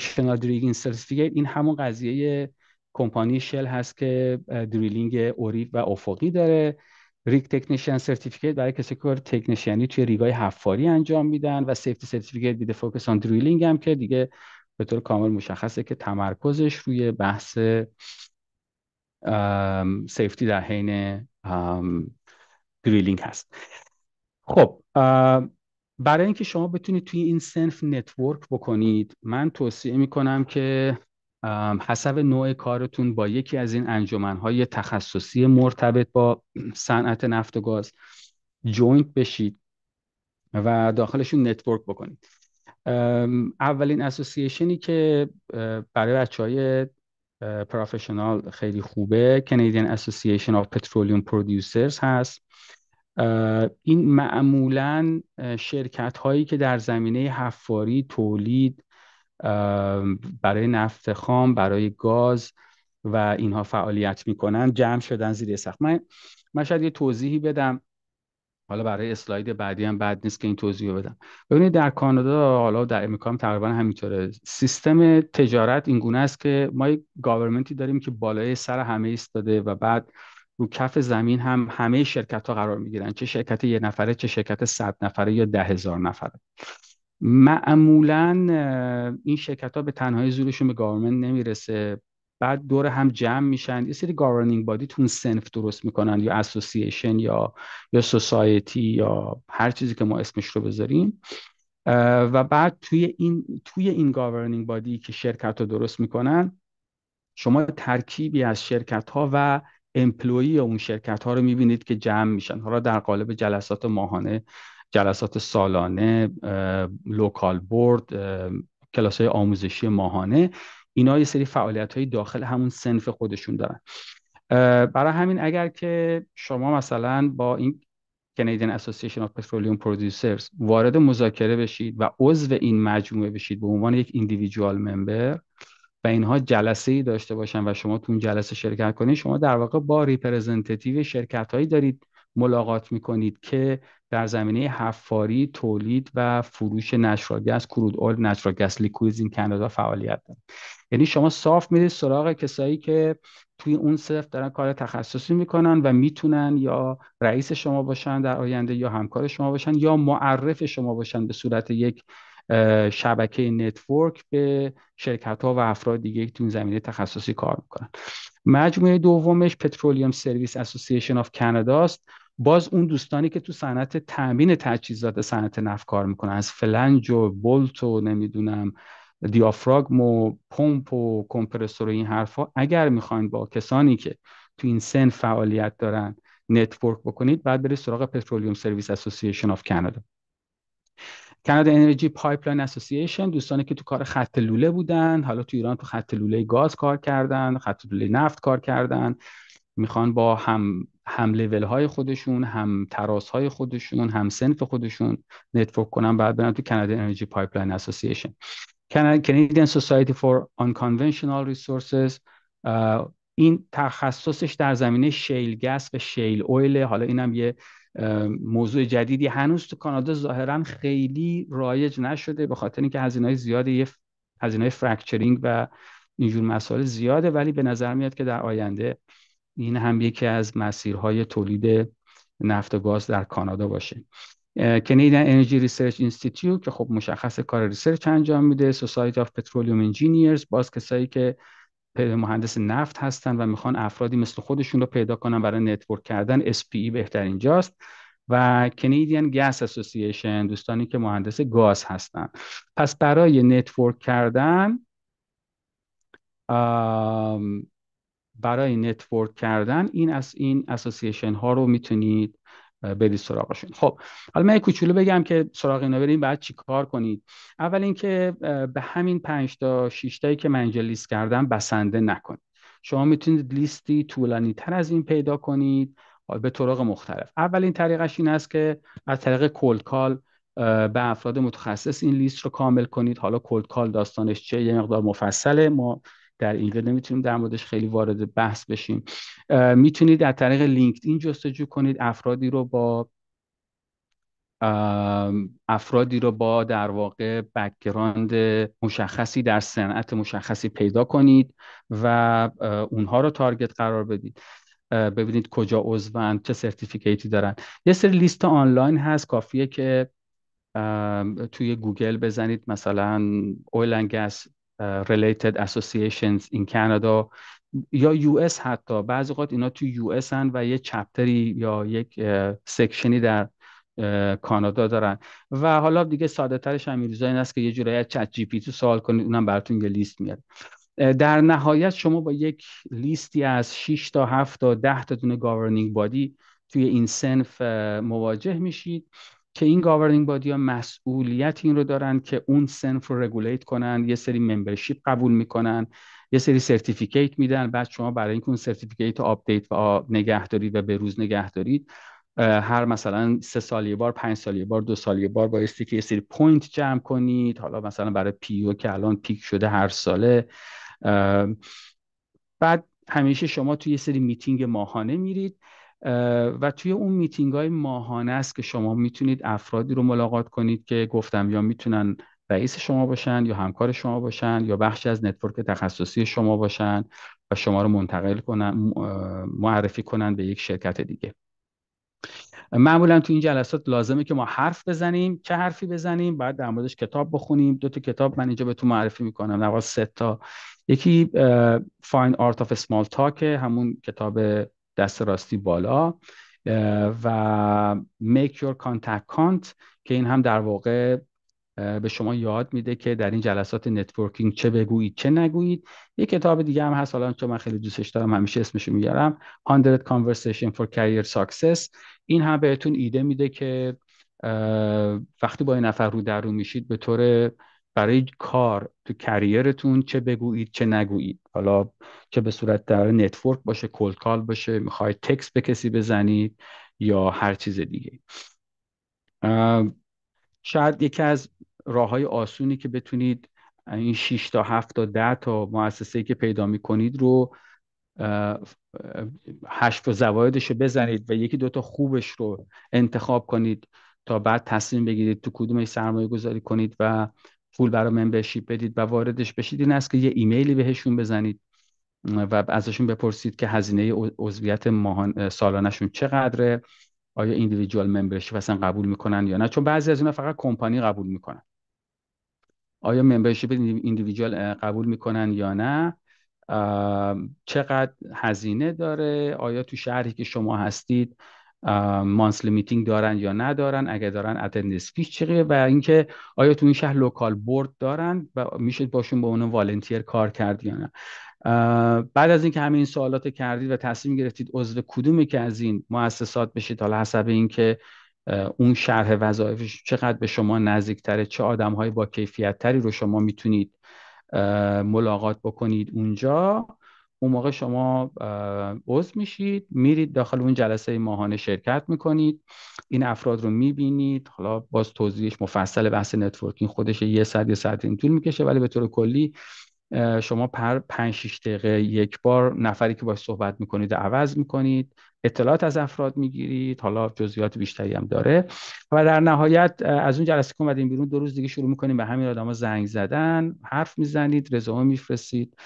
شنال دریلینگ سرتیفیکیت این همون قضیه کمپانی شل هست که دریلینگ اوریف و افقی داره ریگ تکنیشن سرتیفیکیت برای کسی که کار تکنیشنی توی ریگای حفاری انجام میدن و سیفتی سرتیفیکیت دیده فوکس آن دریلینگ هم که دیگه به طور کامل مشخصه که تمرکزش روی بحث سیفتی در حین گریلینگ هست خب برای اینکه شما بتونید توی این سنف نتورک بکنید من توصیه میکنم که حسب نوع کارتون با یکی از این های تخصصی مرتبط با صنعت نفت و گاز جوینت بشید و داخلشون نتورک بکنید اولین اسوسییشنی که برای بچه های پروفشنال خیلی خوبه Canadian Association of Petroleum Producers هست این معمولا شرکت هایی که در زمینه حفاری تولید برای نفت خام برای گاز و اینها فعالیت میکنن جمع شدن زیر سخت من, من شاید یه توضیحی بدم حالا برای اسلاید بعدی هم بد نیست که این توضیح بدم ببینید در کانادا حالا در امریکا هم تقریبا همینطوره سیستم تجارت اینگونه است که ما یک گاورمنتی داریم که بالای سر همه ایستاده و بعد رو کف زمین هم همه شرکت ها قرار میگیرن چه شرکت یه نفره چه شرکت صد نفره یا ده هزار نفره معمولا این شرکت ها به تنهایی زورشون به گاورمنت نمیرسه بعد دور هم جمع میشن یه سری گاورنینگ بادی تون سنف درست میکنن یا اسوسییشن یا یا سوسایتی یا هر چیزی که ما اسمش رو بذاریم و بعد توی این توی این گاورنینگ بادی که شرکت رو درست میکنن شما ترکیبی از شرکت ها و امپلوی اون شرکت ها رو میبینید که جمع میشن حالا در قالب جلسات ماهانه جلسات سالانه لوکال بورد کلاس های آموزشی ماهانه اینا یه سری فعالیت های داخل همون سنف خودشون دارن برای همین اگر که شما مثلا با این Canadian Association of Petroleum Producers وارد مذاکره بشید و عضو این مجموعه بشید به عنوان یک ایندیویدوال ممبر و اینها جلسه ای داشته باشن و شما تو اون جلسه شرکت کنید شما در واقع با ریپرزنتیتیو شرکت هایی دارید ملاقات میکنید که در زمینه حفاری تولید و فروش نشراگست، کرود آل نشراگست، لیکویز این کانادا فعالیت دارن یعنی شما صاف میرید سراغ کسایی که توی اون صرف دارن کار تخصصی میکنن و میتونن یا رئیس شما باشن در آینده یا همکار شما باشن یا معرف شما باشن به صورت یک شبکه نتورک به شرکت ها و افراد دیگه که توی زمینه تخصصی کار میکنن مجموعه دومش پترولیوم سرویس اسوسییشن آف کانادا است باز اون دوستانی که تو صنعت تامین تجهیزات صنعت نفت کار میکنن از فلنج و بولت و نمیدونم دیافراگم و پمپ و کمپرسور و این حرفا اگر میخواین با کسانی که تو این سن فعالیت دارن نتورک بکنید بعد برید سراغ پترولیوم سرویس اسوسییشن آف کانادا کانادا انرژی پایپلاین اسوسییشن دوستانی که تو کار خط لوله بودن حالا تو ایران تو خط لوله گاز کار کردن خط لوله نفت کار کردن میخوان با هم هم لول های خودشون هم تراس های خودشون هم سنف خودشون نتورک کنن بعد برن تو کانادا انرژی پایپلاین اسوسییشن Canadian Society for Unconventional ریسورسز. این تخصصش در زمینه شیل گس و شیل اویل حالا اینم یه موضوع جدیدی هنوز تو کانادا ظاهرا خیلی رایج نشده به خاطر اینکه هزینه‌های زیاد یه هزینه فرکچرینگ و اینجور مسائل زیاده ولی به نظر میاد که در آینده این هم یکی از مسیرهای تولید نفت و گاز در کانادا باشه Canadian انرژی Research Institute که خب مشخص کار ریسرچ انجام میده Society of Petroleum Engineers باز کسایی که مهندس نفت هستن و میخوان افرادی مثل خودشون رو پیدا کنن برای نتورک کردن SPE بهترین جاست و Canadian Gas Association دوستانی که مهندس گاز هستن پس برای نتورک کردن برای نتورک کردن این از این اسوسییشن ها رو میتونید برید سراغشون خب حالا من کوچولو بگم که سراغ اینا بریم بعد چی کار کنید اول اینکه به همین 5 تا 6 تایی که من اینجا لیست کردم بسنده نکنید شما میتونید لیستی طولانی تر از این پیدا کنید به طرق مختلف اولین طریقش این است که از طریق کلد کال به افراد متخصص این لیست رو کامل کنید حالا کلد کال داستانش چه یه مقدار مفصله ما در اینجا نمیتونیم در موردش خیلی وارد بحث بشیم میتونید از طریق لینکدین جستجو کنید افرادی رو با افرادی رو با در واقع بکگراند مشخصی در صنعت مشخصی پیدا کنید و اونها رو تارگت قرار بدید ببینید کجا عضون چه سرتیفیکیتی دارن یه سری لیست آنلاین هست کافیه که توی گوگل بزنید مثلا اویل Uh, related associations in Canada یا یو اس حتی بعضی وقت اینا تو یو اس هن و یه چپتری یا یک سکشنی uh, در uh, کانادا دارن و حالا دیگه ساده ترش هم این است که یه جورایی از چت جی پی تو سوال کنید اونم براتون یه لیست میاد در نهایت شما با یک لیستی از 6 تا 7 تا 10 تا دونه گاورنینگ بادی توی این سنف مواجه میشید که این گاورنینگ بادی ها مسئولیت این رو دارن که اون سنف رو رگولیت کنن یه سری ممبرشیپ قبول میکنن یه سری سرتیفیکیت میدن بعد شما برای اینکه اون سرتیفیکیت آپدیت و نگه دارید و به روز نگه دارید هر مثلا سه سال بار پنج سال بار دو سال بار بایستی که یه سری پوینت جمع کنید حالا مثلا برای پیو که الان پیک شده هر ساله بعد همیشه شما توی یه سری میتینگ ماهانه میرید و توی اون میتینگ های ماهانه است که شما میتونید افرادی رو ملاقات کنید که گفتم یا میتونن رئیس شما باشن یا همکار شما باشن یا بخشی از نتورک تخصصی شما باشن و شما رو منتقل کنن معرفی کنن به یک شرکت دیگه معمولا تو این جلسات لازمه که ما حرف بزنیم چه حرفی بزنیم بعد در موردش کتاب بخونیم دو تا کتاب من اینجا به تو معرفی میکنم نواز سه تا یکی فاین آرت آف Small همون کتاب دست راستی بالا و make your contact count که این هم در واقع به شما یاد میده که در این جلسات نتورکینگ چه بگویید چه نگویید یه کتاب دیگه هم هست حالا چون من خیلی دوستش دارم همیشه اسمش میارم 100 conversation for career success این هم بهتون ایده میده که وقتی با این نفر رو در رو میشید به طور برای کار تو کریرتون چه بگویید چه نگویید حالا چه به صورت در نتورک باشه کولد کال باشه میخوای تکس به کسی بزنید یا هر چیز دیگه شاید یکی از راه های آسونی که بتونید این 6 تا 7 تا 10 تا مؤسسه که پیدا میکنید رو هشت و زوایدش رو بزنید و یکی دوتا خوبش رو انتخاب کنید تا بعد تصمیم بگیرید تو کدومش سرمایه گذاری کنید و پول برای ممبرشیپ بدید و واردش بشید این است که یه ایمیلی بهشون بزنید و ازشون بپرسید که هزینه عضویت ماهان سالانشون چقدره آیا ایندیویدوال ممبرشیپ اصلا قبول میکنن یا نه چون بعضی از اینا فقط کمپانی قبول میکنن آیا ممبرشیپ ایندیویدوال قبول میکنن یا نه چقدر هزینه داره آیا تو شهری که شما هستید مانسلی میتینگ دارن یا ندارن اگه دارن اتندنس فیش و اینکه آیا تو این شهر لوکال بورد دارن و میشه باشون به با عنوان والنتیر کار کرد یا نه بعد از اینکه همه این سوالات کردید و تصمیم گرفتید عضو کدومی که از این مؤسسات بشید حالا حسب اینکه اون شرح وظایفش چقدر به شما نزدیکتره چه آدم با کیفیت تری رو شما میتونید ملاقات بکنید اونجا اون موقع شما عضو میشید میرید داخل اون جلسه ماهانه شرکت میکنید این افراد رو میبینید حالا باز توضیحش مفصل بحث نتورکینگ خودش یه ساعت یه ساعت این طول میکشه ولی به طور کلی شما پر 5 6 دقیقه یک بار نفری که باش صحبت میکنید عوض میکنید اطلاعات از افراد میگیرید حالا جزئیات بیشتری هم داره و در نهایت از اون جلسه که اومدیم بیرون دو روز دیگه شروع میکنیم به همین آدما زنگ زدن حرف میزنید رزومه میفرستید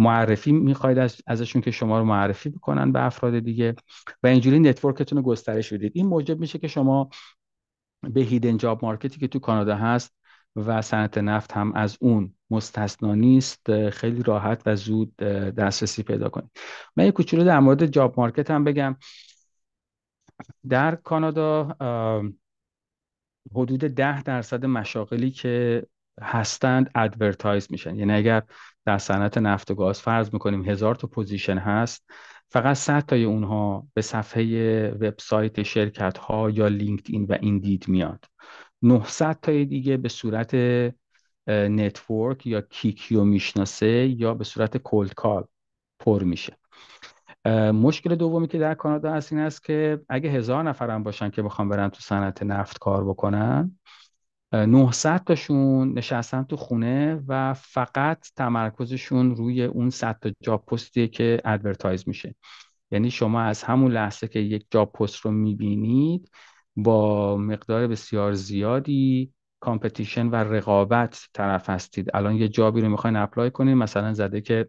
معرفی میخواید از ازشون که شما رو معرفی بکنن به افراد دیگه و اینجوری نتورکتون رو گسترش بدید این موجب میشه که شما به هیدن جاب مارکتی که تو کانادا هست و صنعت نفت هم از اون مستثنا نیست خیلی راحت و زود دسترسی پیدا کنید من یه کوچولو در مورد جاب مارکت هم بگم در کانادا حدود ده درصد مشاغلی که هستند ادورتایز میشن یعنی اگر در صنعت نفت و گاز فرض میکنیم هزار تا پوزیشن هست فقط 100 تای اونها به صفحه وبسایت شرکت ها یا لینکدین و ایندید میاد 900 تای دیگه به صورت نتورک یا کیکیو میشناسه یا به صورت کولد کال پر میشه مشکل دومی که در کانادا هست این است که اگه هزار نفرم باشن که بخوام برن تو صنعت نفت کار بکنن 900 تاشون نشستن تو خونه و فقط تمرکزشون روی اون 100 تا جاب پستیه که ادورتایز میشه یعنی شما از همون لحظه که یک جاب پست رو میبینید با مقدار بسیار زیادی کامپتیشن و رقابت طرف هستید الان یه جابی رو میخواین اپلای کنید مثلا زده که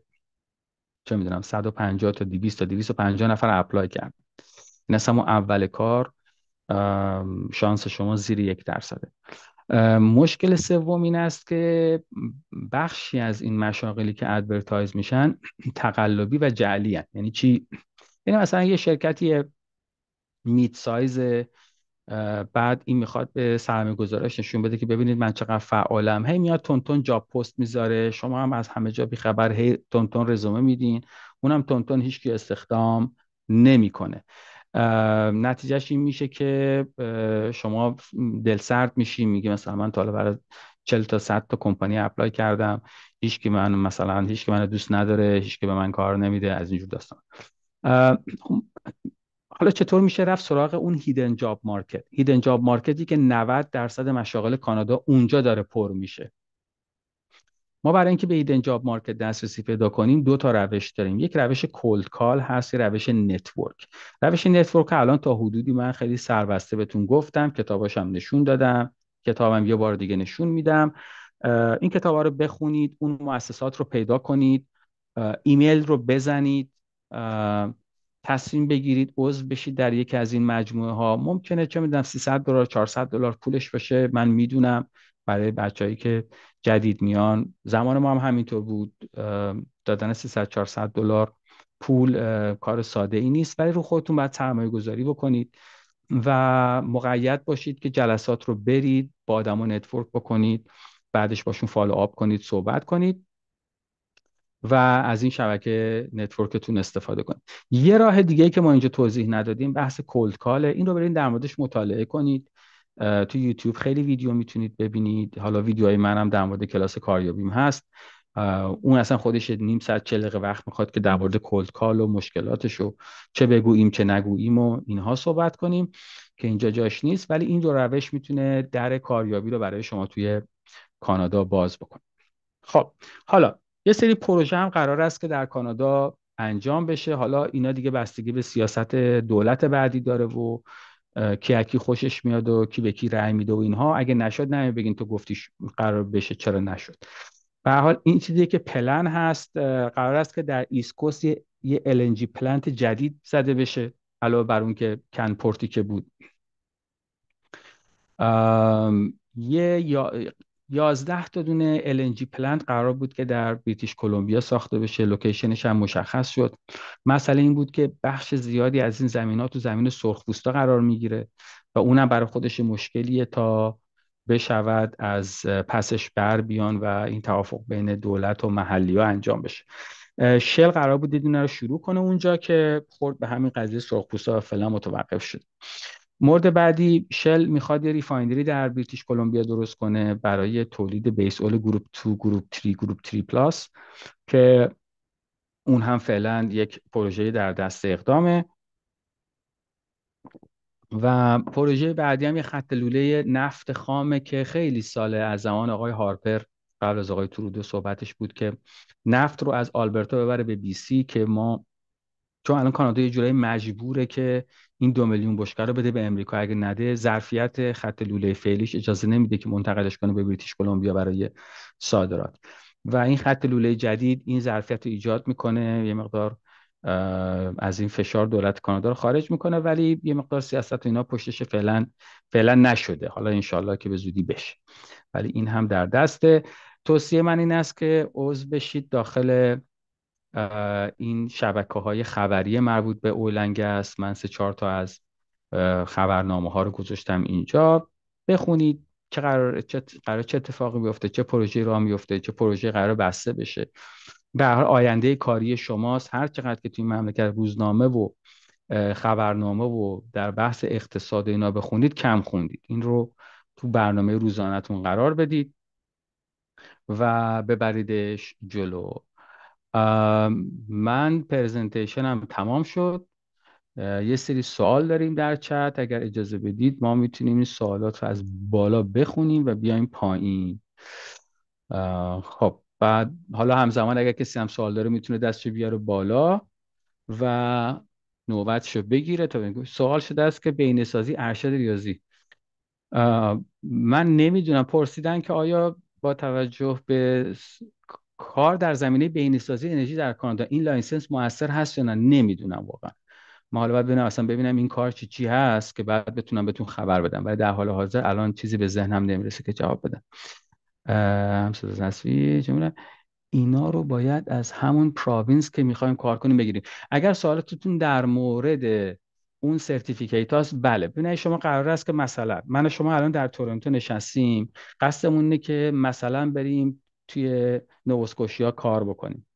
چه میدونم 150 تا 200 تا 250 نفر اپلای کرد این اصلا اول کار شانس شما زیر یک درصده مشکل سوم این است که بخشی از این مشاغلی که ادورتایز میشن تقلبی و جعلی هن. یعنی چی یعنی مثلا یه شرکتی میت سایز بعد این میخواد به سرمایه گذاراش نشون بده که ببینید من چقدر فعالم هی میاد تونتون جاب پست میذاره شما هم از همه جا بیخبر هی تونتون رزومه میدین اونم تونتون هیچکی استخدام نمیکنه نتیجهش این میشه که شما دلسرد میشی میگی مثلا من طالب برای 40 تا 100 تا کمپانی اپلای کردم هیچ که من مثلا هیچ که من دوست نداره هیچ که به من کار نمیده از اینجور داستان خب، حالا چطور میشه رفت سراغ اون هیدن جاب مارکت هیدن جاب مارکتی که 90 درصد مشاغل کانادا اونجا داره پر میشه ما برای اینکه به ایدن جاب مارکت دسترسی پیدا کنیم دو تا روش داریم یک روش کولد کال هست یک روش نتورک روش نتورک الان تا حدودی من خیلی سربسته بهتون گفتم هم نشون دادم کتابم یه بار دیگه نشون میدم این کتاب ها رو بخونید اون مؤسسات رو پیدا کنید ایمیل رو بزنید تصمیم بگیرید عضو بشید در یکی از این مجموعه ها ممکنه چه میدونم 300 دلار 400 دلار پولش باشه من میدونم برای بچههایی که جدید میان زمان ما هم همینطور بود دادن 300 400 دلار پول کار ساده ای نیست ولی رو خودتون باید سرمایه گذاری بکنید و مقید باشید که جلسات رو برید با آدم و نتورک بکنید بعدش باشون فالو آب کنید صحبت کنید و از این شبکه نتورکتون استفاده کنید یه راه دیگه که ما اینجا توضیح ندادیم بحث کولد کاله این رو برید در موردش مطالعه کنید تو یوتیوب خیلی ویدیو میتونید ببینید حالا ویدیوهای منم در مورد کلاس کاریابیم هست اون اصلا خودش نیم ساعت چه دقیقه وقت میخواد که در مورد کولد کال و مشکلاتش و چه بگوییم چه نگوییم و اینها صحبت کنیم که اینجا جاش نیست ولی این دو روش میتونه در کاریابی رو برای شما توی کانادا باز بکنه خب حالا یه سری پروژه هم قرار است که در کانادا انجام بشه حالا اینا دیگه بستگی به سیاست دولت بعدی داره و کی خوشش میاد و کی به کی رأی میده و اینها اگه نشد نمی بگین تو گفتی قرار بشه چرا نشد به حال این چیزی که پلن هست قرار است که در ایسکوس یه, یه LNG پلنت جدید زده بشه علاوه بر اون که پورتی که بود یه 11 تا دونه LNG پلنت قرار بود که در بریتیش کلمبیا ساخته بشه لوکیشنش هم مشخص شد مسئله این بود که بخش زیادی از این زمین ها تو زمین سرخپوستا قرار میگیره و اونم برای خودش مشکلیه تا بشود از پسش بر بیان و این توافق بین دولت و محلی ها انجام بشه شل قرار بود دیدونه رو شروع کنه اونجا که خورد به همین قضیه سرخپوستا و فلان متوقف شد مورد بعدی شل میخواد یه ریفایندری در بریتیش کلمبیا درست کنه برای تولید بیس اول گروپ 2 گروپ 3 گروپ 3 پلاس که اون هم فعلا یک پروژه در دست اقدامه و پروژه بعدی هم یه خط لوله نفت خامه که خیلی ساله از زمان آقای هارپر قبل از آقای ترودو صحبتش بود که نفت رو از آلبرتا ببره به سی که ما چون الان کانادا یه جورایی مجبوره که این دو میلیون بشکه رو بده به امریکا اگه نده ظرفیت خط لوله فعلیش اجازه نمیده که منتقلش کنه به بریتیش کلمبیا برای صادرات و این خط لوله جدید این ظرفیت رو ایجاد میکنه یه مقدار از این فشار دولت کانادا رو خارج میکنه ولی یه مقدار سیاست اینا پشتش فعلا فعلا نشده حالا انشالله که به زودی بشه ولی این هم در دست توصیه من این است که عضو بشید داخل این شبکه های خبری مربوط به اولنگ است من سه چهار تا از خبرنامه ها رو گذاشتم اینجا بخونید چه قرار چه, قرار چه اتفاقی بیفته چه پروژه را میفته چه پروژه قرار بسته بشه به هر آینده کاری شماست هر چقدر که توی مملکت روزنامه و خبرنامه و در بحث اقتصاد اینا بخونید کم خوندید این رو تو برنامه روزانهتون قرار بدید و ببریدش جلو من هم تمام شد یه سری سوال داریم در چت اگر اجازه بدید ما میتونیم این سوالات رو از بالا بخونیم و بیایم پایین خب بعد حالا همزمان اگر کسی هم سوال داره میتونه دستشو بیاره بالا و شو بگیره تا بگیره سوال شده است که بینسازی ارشد ریاضی من نمیدونم پرسیدن که آیا با توجه به کار در زمینه بینسازی انرژی در کانادا این لایسنس موثر هست یا نه نمیدونم واقعا ما حالا باید ببینم اصلا ببینم این کار چی چی هست که بعد بتونم بهتون خبر بدم ولی در حال حاضر الان چیزی به ذهنم نمیرسه که جواب بدم هم نصفی اینا رو باید از همون پراوینس که میخوایم کار کنیم بگیریم اگر سوالتون در مورد اون سرتیفیکیت هاست بله ببینید شما قرار است که مثلا من و شما الان در تورنتو نشستیم قصدمون اینه که مثلا بریم توی نووسکوشیا کار بکنیم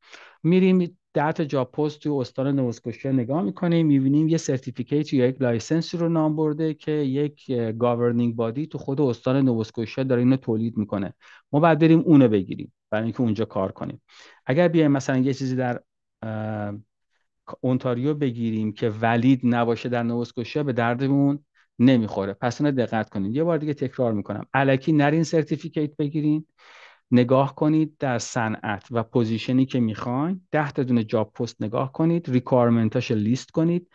میریم درت تا جاب پست توی استان نووسکوشیا نگاه میکنیم میبینیم یه سرتیفیکیت یا یک لایسنس رو نام برده که یک گاورنینگ بادی تو خود استان نووسکوشیا داره اینو تولید میکنه ما بعد بریم اونو بگیریم برای اینکه اونجا کار کنیم اگر بیایم مثلا یه چیزی در اونتاریو بگیریم که ولید نباشه در نووسکوشیا به دردمون نمیخوره پس اینو دقت کنید یه بار دیگه تکرار میکنم الکی نرین سرتیفیکیت بگیرین نگاه کنید در صنعت و پوزیشنی که میخواین ده تا دونه جاب پست نگاه کنید ریکارمنتاش لیست کنید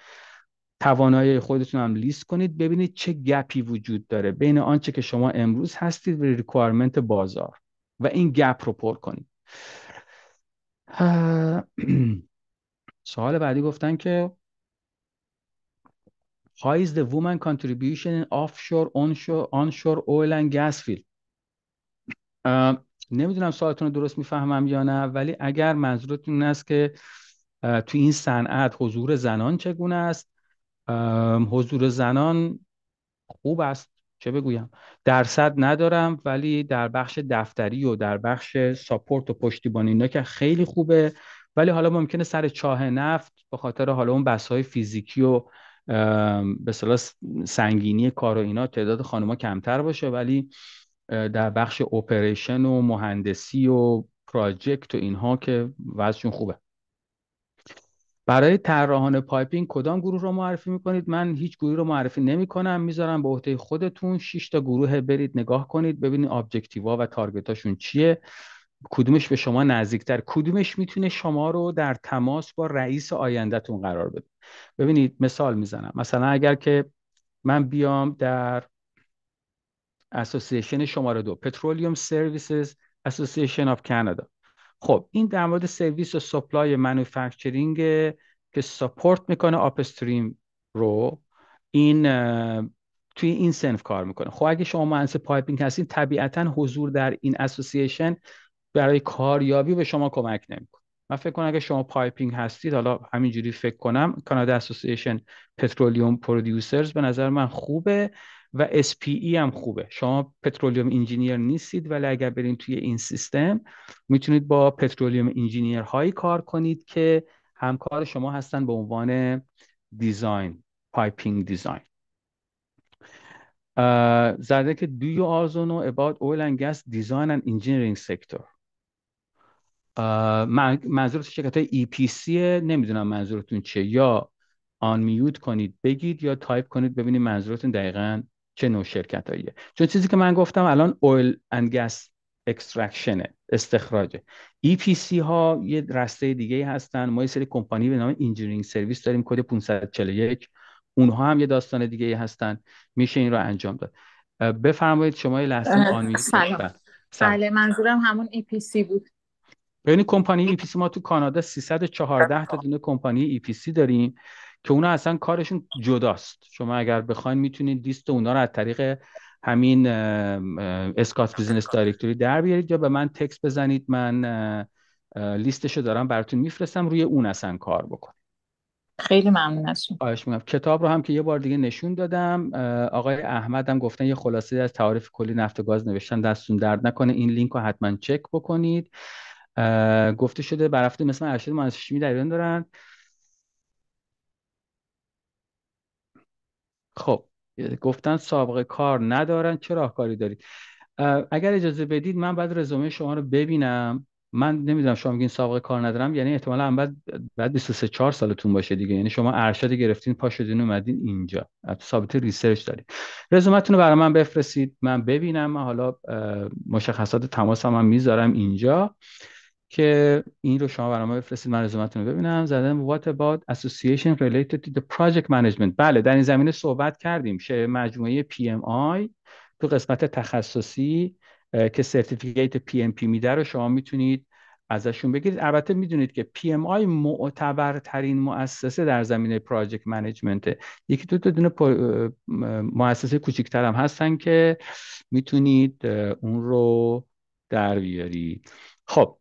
توانایی خودتون هم لیست کنید ببینید چه گپی وجود داره بین آنچه که شما امروز هستید و ریکوایرمنت بازار و این گپ رو پر کنید سوال بعدی گفتن که How is the woman contribution in offshore, onshore, onshore oil and gas field? نمیدونم سوالتون رو درست میفهمم یا نه ولی اگر منظورتون این است که تو این صنعت حضور زنان چگونه است حضور زنان خوب است چه بگویم درصد ندارم ولی در بخش دفتری و در بخش ساپورت و پشتیبانی اینا که خیلی خوبه ولی حالا ممکنه سر چاه نفت به خاطر حالا اون بسهای های فیزیکی و به سنگینی کار و اینا تعداد خانوما کمتر باشه ولی در بخش اپریشن و مهندسی و پراجکت و اینها که وضعشون خوبه برای طراحان پایپینگ کدام گروه رو معرفی میکنید من هیچ گروه رو معرفی نمیکنم میذارم به عهده خودتون 6 تا گروه برید نگاه کنید ببینید آبجکتیوا و تارگتاشون چیه کدومش به شما نزدیکتر کدومش میتونه شما رو در تماس با رئیس آیندهتون قرار بده ببینید مثال میزنم مثلا اگر که من بیام در اسوسییشن شماره دو پترولیوم سرویسز اسوسییشن آف کانادا خب این در مورد سرویس و سپلای منوفکچرینگ که ساپورت میکنه آپستریم رو این توی این سنف کار میکنه خب اگه شما مهندس پایپینگ هستین طبیعتا حضور در این اسوسییشن برای کاریابی به شما کمک نمیکنه من فکر کنم اگه شما پایپینگ هستید حالا همینجوری فکر کنم کانادا اسوسییشن پترولیوم پرودیوسرز به نظر من خوبه و SPE هم خوبه شما پترولیوم انجینیر نیستید ولی اگر برین توی این سیستم میتونید با پترولیوم انجینیر هایی کار کنید که همکار شما هستن به عنوان دیزاین پایپینگ دیزاین زده که دو you و اباد about oil and gas design and engineering sector منظور شرکت های e نمیدونم منظورتون چه یا آن میوت کنید بگید یا تایپ کنید ببینید منظورتون دقیقا چه نوع شرکت هاییه چون چیزی که من گفتم الان oil and gas extraction استخراجه سی e ها یه رسته دیگه هستن ما یه سری کمپانی به نام انجینیرینگ سرویس داریم کد 541 اونها هم یه داستان دیگه هستن میشه این رو انجام داد بفرمایید شما یه لحظه آن بله،, بله منظورم همون ای پی سی بود ببینید کمپانی ای e سی ما تو کانادا 314 تا دونه کمپانی ای پی سی داریم که اونا اصلا کارشون جداست شما اگر بخواین میتونید لیست اونا رو از طریق همین اسکات بزنس دایرکتوری در بیارید یا به من تکس بزنید من لیستش رو دارم براتون میفرستم روی اون اصلا کار بکنید خیلی ممنون از شما کتاب رو هم که یه بار دیگه نشون دادم آقای احمد هم گفتن یه خلاصه از تعاریف کلی نفت و گاز نوشتن دستون درد نکنه این لینک رو حتما چک بکنید گفته شده بر مثلا ارشد شیمی در دارن خب گفتن سابقه کار ندارن چه راهکاری دارید اگر اجازه بدید من بعد رزومه شما رو ببینم من نمیدونم شما میگین سابقه کار ندارم یعنی احتمالا هم بعد بعد 23 4 سالتون باشه دیگه یعنی شما ارشد گرفتین پا شدین اومدین اینجا ثابت ریسرچ دارید رزومتون رو برای من بفرستید من ببینم من حالا مشخصات تماس هم, هم میذارم اینجا که این رو شما برام بفرستید من رزومتون رو ببینم زدم what about association related to the project management بله در این زمینه صحبت کردیم شه مجموعه PMI تو قسمت تخصصی که سرتیفیکیت PMP میده رو شما میتونید ازشون بگیرید البته میدونید که PMI معتبرترین مؤسسه در زمینه پراجکت منیجمنت یکی دو تا دونه مؤسسه کوچیک‌تر هم هستن که میتونید اون رو در بیارید خب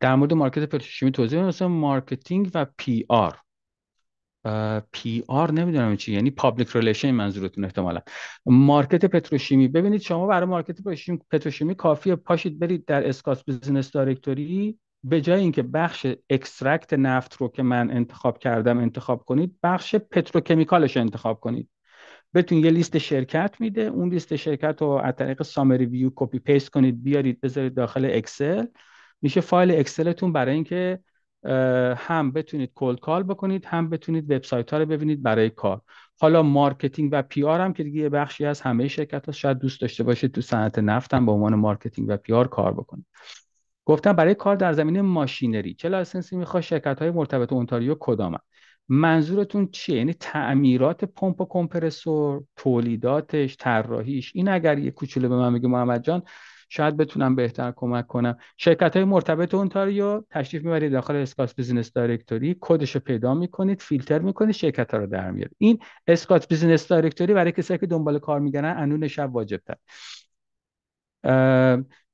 در مورد مارکت پتروشیمی توضیح بدم مثلا مارکتینگ و پی آر پی آر نمیدونم چی یعنی پابلیک ریلیشن منظورتون احتمالا مارکت پتروشیمی ببینید شما برای مارکت پتروشیمی کافیه پاشید برید در اسکاس بیزنس دایرکتوری به جای اینکه بخش اکسترکت نفت رو که من انتخاب کردم انتخاب کنید بخش پتروکمیکالش رو انتخاب کنید بتون یه لیست شرکت میده اون لیست شرکت رو از طریق سامری ویو کپی پیست کنید بیارید بذارید داخل اکسل میشه فایل اکسلتون برای اینکه هم بتونید کولد کال بکنید هم بتونید وبسایت ها رو ببینید برای کار حالا مارکتینگ و پی آر هم که دیگه یه بخشی از همه شرکت ها شاید دوست داشته باشید تو صنعت نفت هم به عنوان مارکتینگ و پی آر کار بکنید گفتم برای کار در زمینه ماشینری چه لایسنسی میخواد شرکت های مرتبط اونتاریو کدامن منظورتون چیه یعنی تعمیرات پمپ و کمپرسور تولیداتش طراحیش این اگر یه کوچولو به من میگه محمد جان شاید بتونم بهتر کمک کنم شرکت های مرتبط اونتاریو تشریف میبرید داخل اسکات بیزینس دایرکتوری کدش رو پیدا میکنید فیلتر میکنید شرکت ها رو در میارید این اسکات بیزینس دایرکتوری برای کسایی که دنبال کار میگردن انون شب واجب تر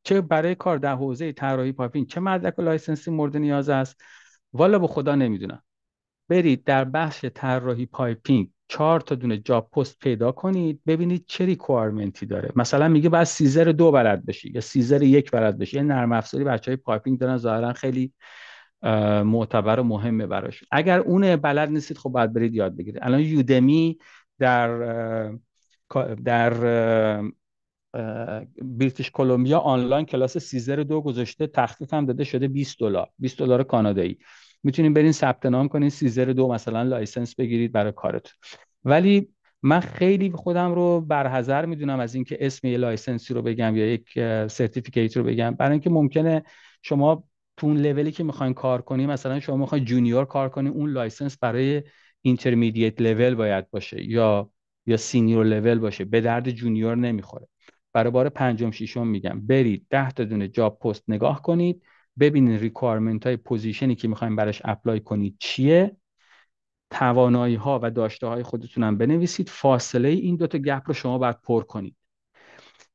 چه برای کار در حوزه طراحی پایپینگ چه مدرک و لایسنسی مورد نیاز است والا به خدا نمیدونم برید در بخش طراحی پایپینگ چهار تا دونه جاب پست پیدا کنید ببینید چه ریکوایرمنتی داره مثلا میگه بعد سیزر دو بلد بشی یا سیزر یک بلد بشی یه نرم افزاری بچه پایپینگ دارن ظاهرا خیلی معتبر و مهمه براش اگر اون بلد نیستید خب باید برید یاد بگیرید الان یودمی در در بریتیش کلمبیا آنلاین کلاس سیزر دو گذاشته تخفیف هم داده شده 20 دلار 20 دلار کانادایی میتونین برین ثبت نام کنین سیزر دو مثلا لایسنس بگیرید برای کارتون ولی من خیلی خودم رو برحذر میدونم از اینکه اسم یه لایسنسی رو بگم یا یک سرتیفیکیت رو بگم برای اینکه ممکنه شما تو اون لولی که میخواین کار کنی مثلا شما میخواین جونیور کار کنی اون لایسنس برای اینترمدیت لول باید باشه یا یا سینیور لول باشه به درد جونیور نمیخوره برای بار پنجم ششم میگم برید ده تا دونه جاب پست نگاه کنید ببینید ریکوایرمنت های پوزیشنی که میخوایم براش اپلای کنید چیه توانایی ها و داشته های خودتون هم بنویسید فاصله این دوتا گپ رو شما باید پر کنید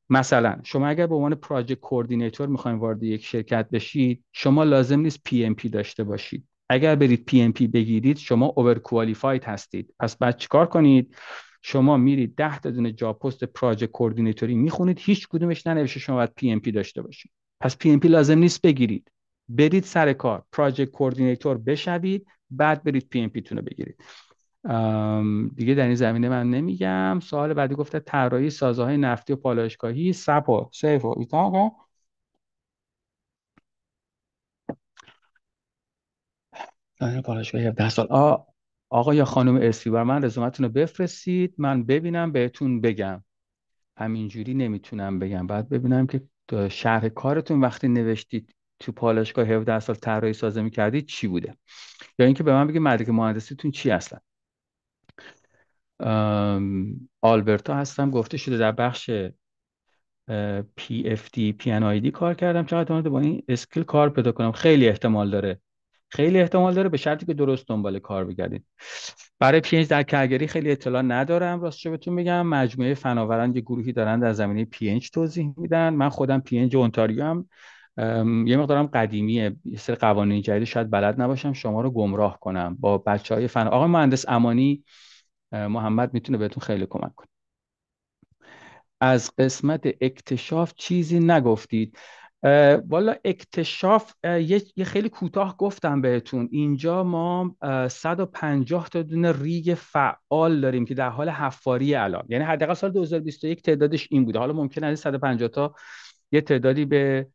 مثلا شما اگر به عنوان پراجکت کوردینیتور میخواین وارد یک شرکت بشید شما لازم نیست پی ام پی داشته باشید اگر برید پی ام پی بگیرید شما اوور کوالیفاید هستید پس بعد چیکار کنید شما میرید 10 تا دونه جاب پست پراجکت کوردینیتوری میخونید هیچ کدومش ننوشته شما باید پی ام پی داشته باشید پس پی ام پی لازم نیست بگیرید برید سر کار پراجکت کوردینیتور بشوید بعد برید پی ام پی تونو بگیرید دیگه در این زمینه من نمیگم سوال بعدی گفته طراحی سازه های نفتی و پالایشگاهی سپ و سیف و خب. سال آقا یا خانم اسفی بر من رزومتون رو بفرستید من ببینم بهتون بگم همینجوری نمیتونم بگم بعد ببینم که شرح کارتون وقتی نوشتید تو پالشگاه 17 سال طراحی سازه میکردید چی بوده یا اینکه به من بگید مدرک مهندسیتون چی اصلا آلبرتا هستم گفته شده در بخش پی اف PFD دی کار کردم چقدر با این اسکیل کار پیدا کنم خیلی احتمال داره خیلی احتمال داره به شرطی که درست دنبال کار بگردید برای پینج در کلگری خیلی اطلاع ندارم راستش بهتون میگم مجموعه فناوران یه گروهی دارن در زمینه پینج توضیح میدن من خودم پینج اونتاریو هم یه مقدارم قدیمیه یه سری قوانین جدید شاید بلد نباشم شما رو گمراه کنم با بچه های فن آقای مهندس امانی محمد میتونه بهتون خیلی کمک کنه از قسمت اکتشاف چیزی نگفتید والا اکتشاف یه،, خیلی کوتاه گفتم بهتون اینجا ما 150 تا دونه ریگ فعال داریم که در حال حفاری الان یعنی حداقل سال 2021 تعدادش این بوده حالا ممکن از 150 تا یه تعدادی به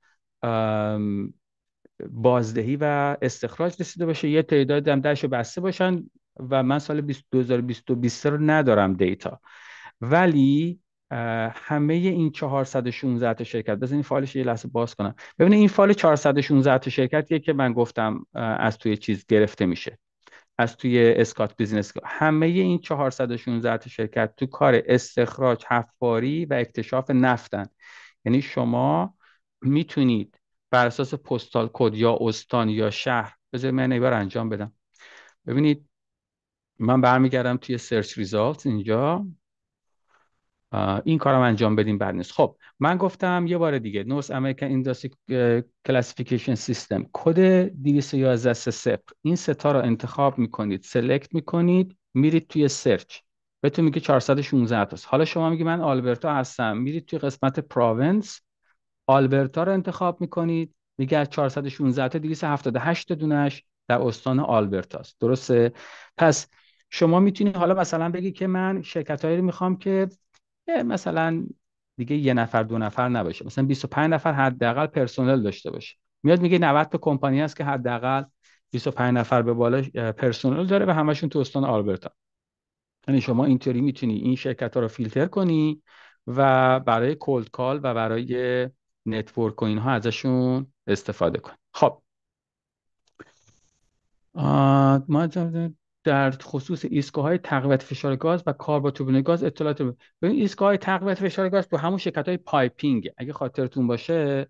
بازدهی و استخراج رسیده باشه یه تعدادی هم درش بسته باشن و من سال 2020 رو ندارم دیتا ولی همه این 416 تا شرکت بزنین فایلش یه لحظه باز کنم ببینید این فایل 416 تا شرکتیه که من گفتم از توی چیز گرفته میشه از توی اسکات بیزینس همه این 416 تا شرکت تو کار استخراج حفاری و اکتشاف نفتن یعنی شما میتونید بر اساس پستال کد یا استان یا شهر بذار من بار انجام بدم ببینید من برمیگردم توی سرچ ریزالت اینجا این کارم انجام بدیم بد نیست خب من گفتم یه بار دیگه نوس امریکن اینداستری کلاسیفیکیشن سیستم کد 211 صفر این ستا رو انتخاب میکنید سلکت میکنید میرید توی سرچ بهتون میگه 416 تا حالا شما میگی من آلبرتا هستم میرید توی قسمت پراونس آلبرتا رو انتخاب میکنید میگه از 416 تا 278 دونش در استان آلبرتاست درسته پس شما میتونید حالا مثلا بگی که من شرکت هایی رو میخوام که مثلا دیگه یه نفر دو نفر نباشه مثلا 25 نفر حداقل پرسنل داشته باشه میاد میگه 90 تا کمپانی هست که حداقل 25 نفر به بالا پرسنل داره و همشون تو استان آلبرتا یعنی شما اینطوری میتونی این شرکت ها رو فیلتر کنی و برای کولد کال و برای نتورک و اینها ازشون استفاده کنی خب ما در خصوص ایستگاه های تقویت فشار گاز و کار با توربین گاز اطلاعات به ببین ایستگاه های تقویت فشار گاز تو همون شرکت های پایپینگ اگه خاطرتون باشه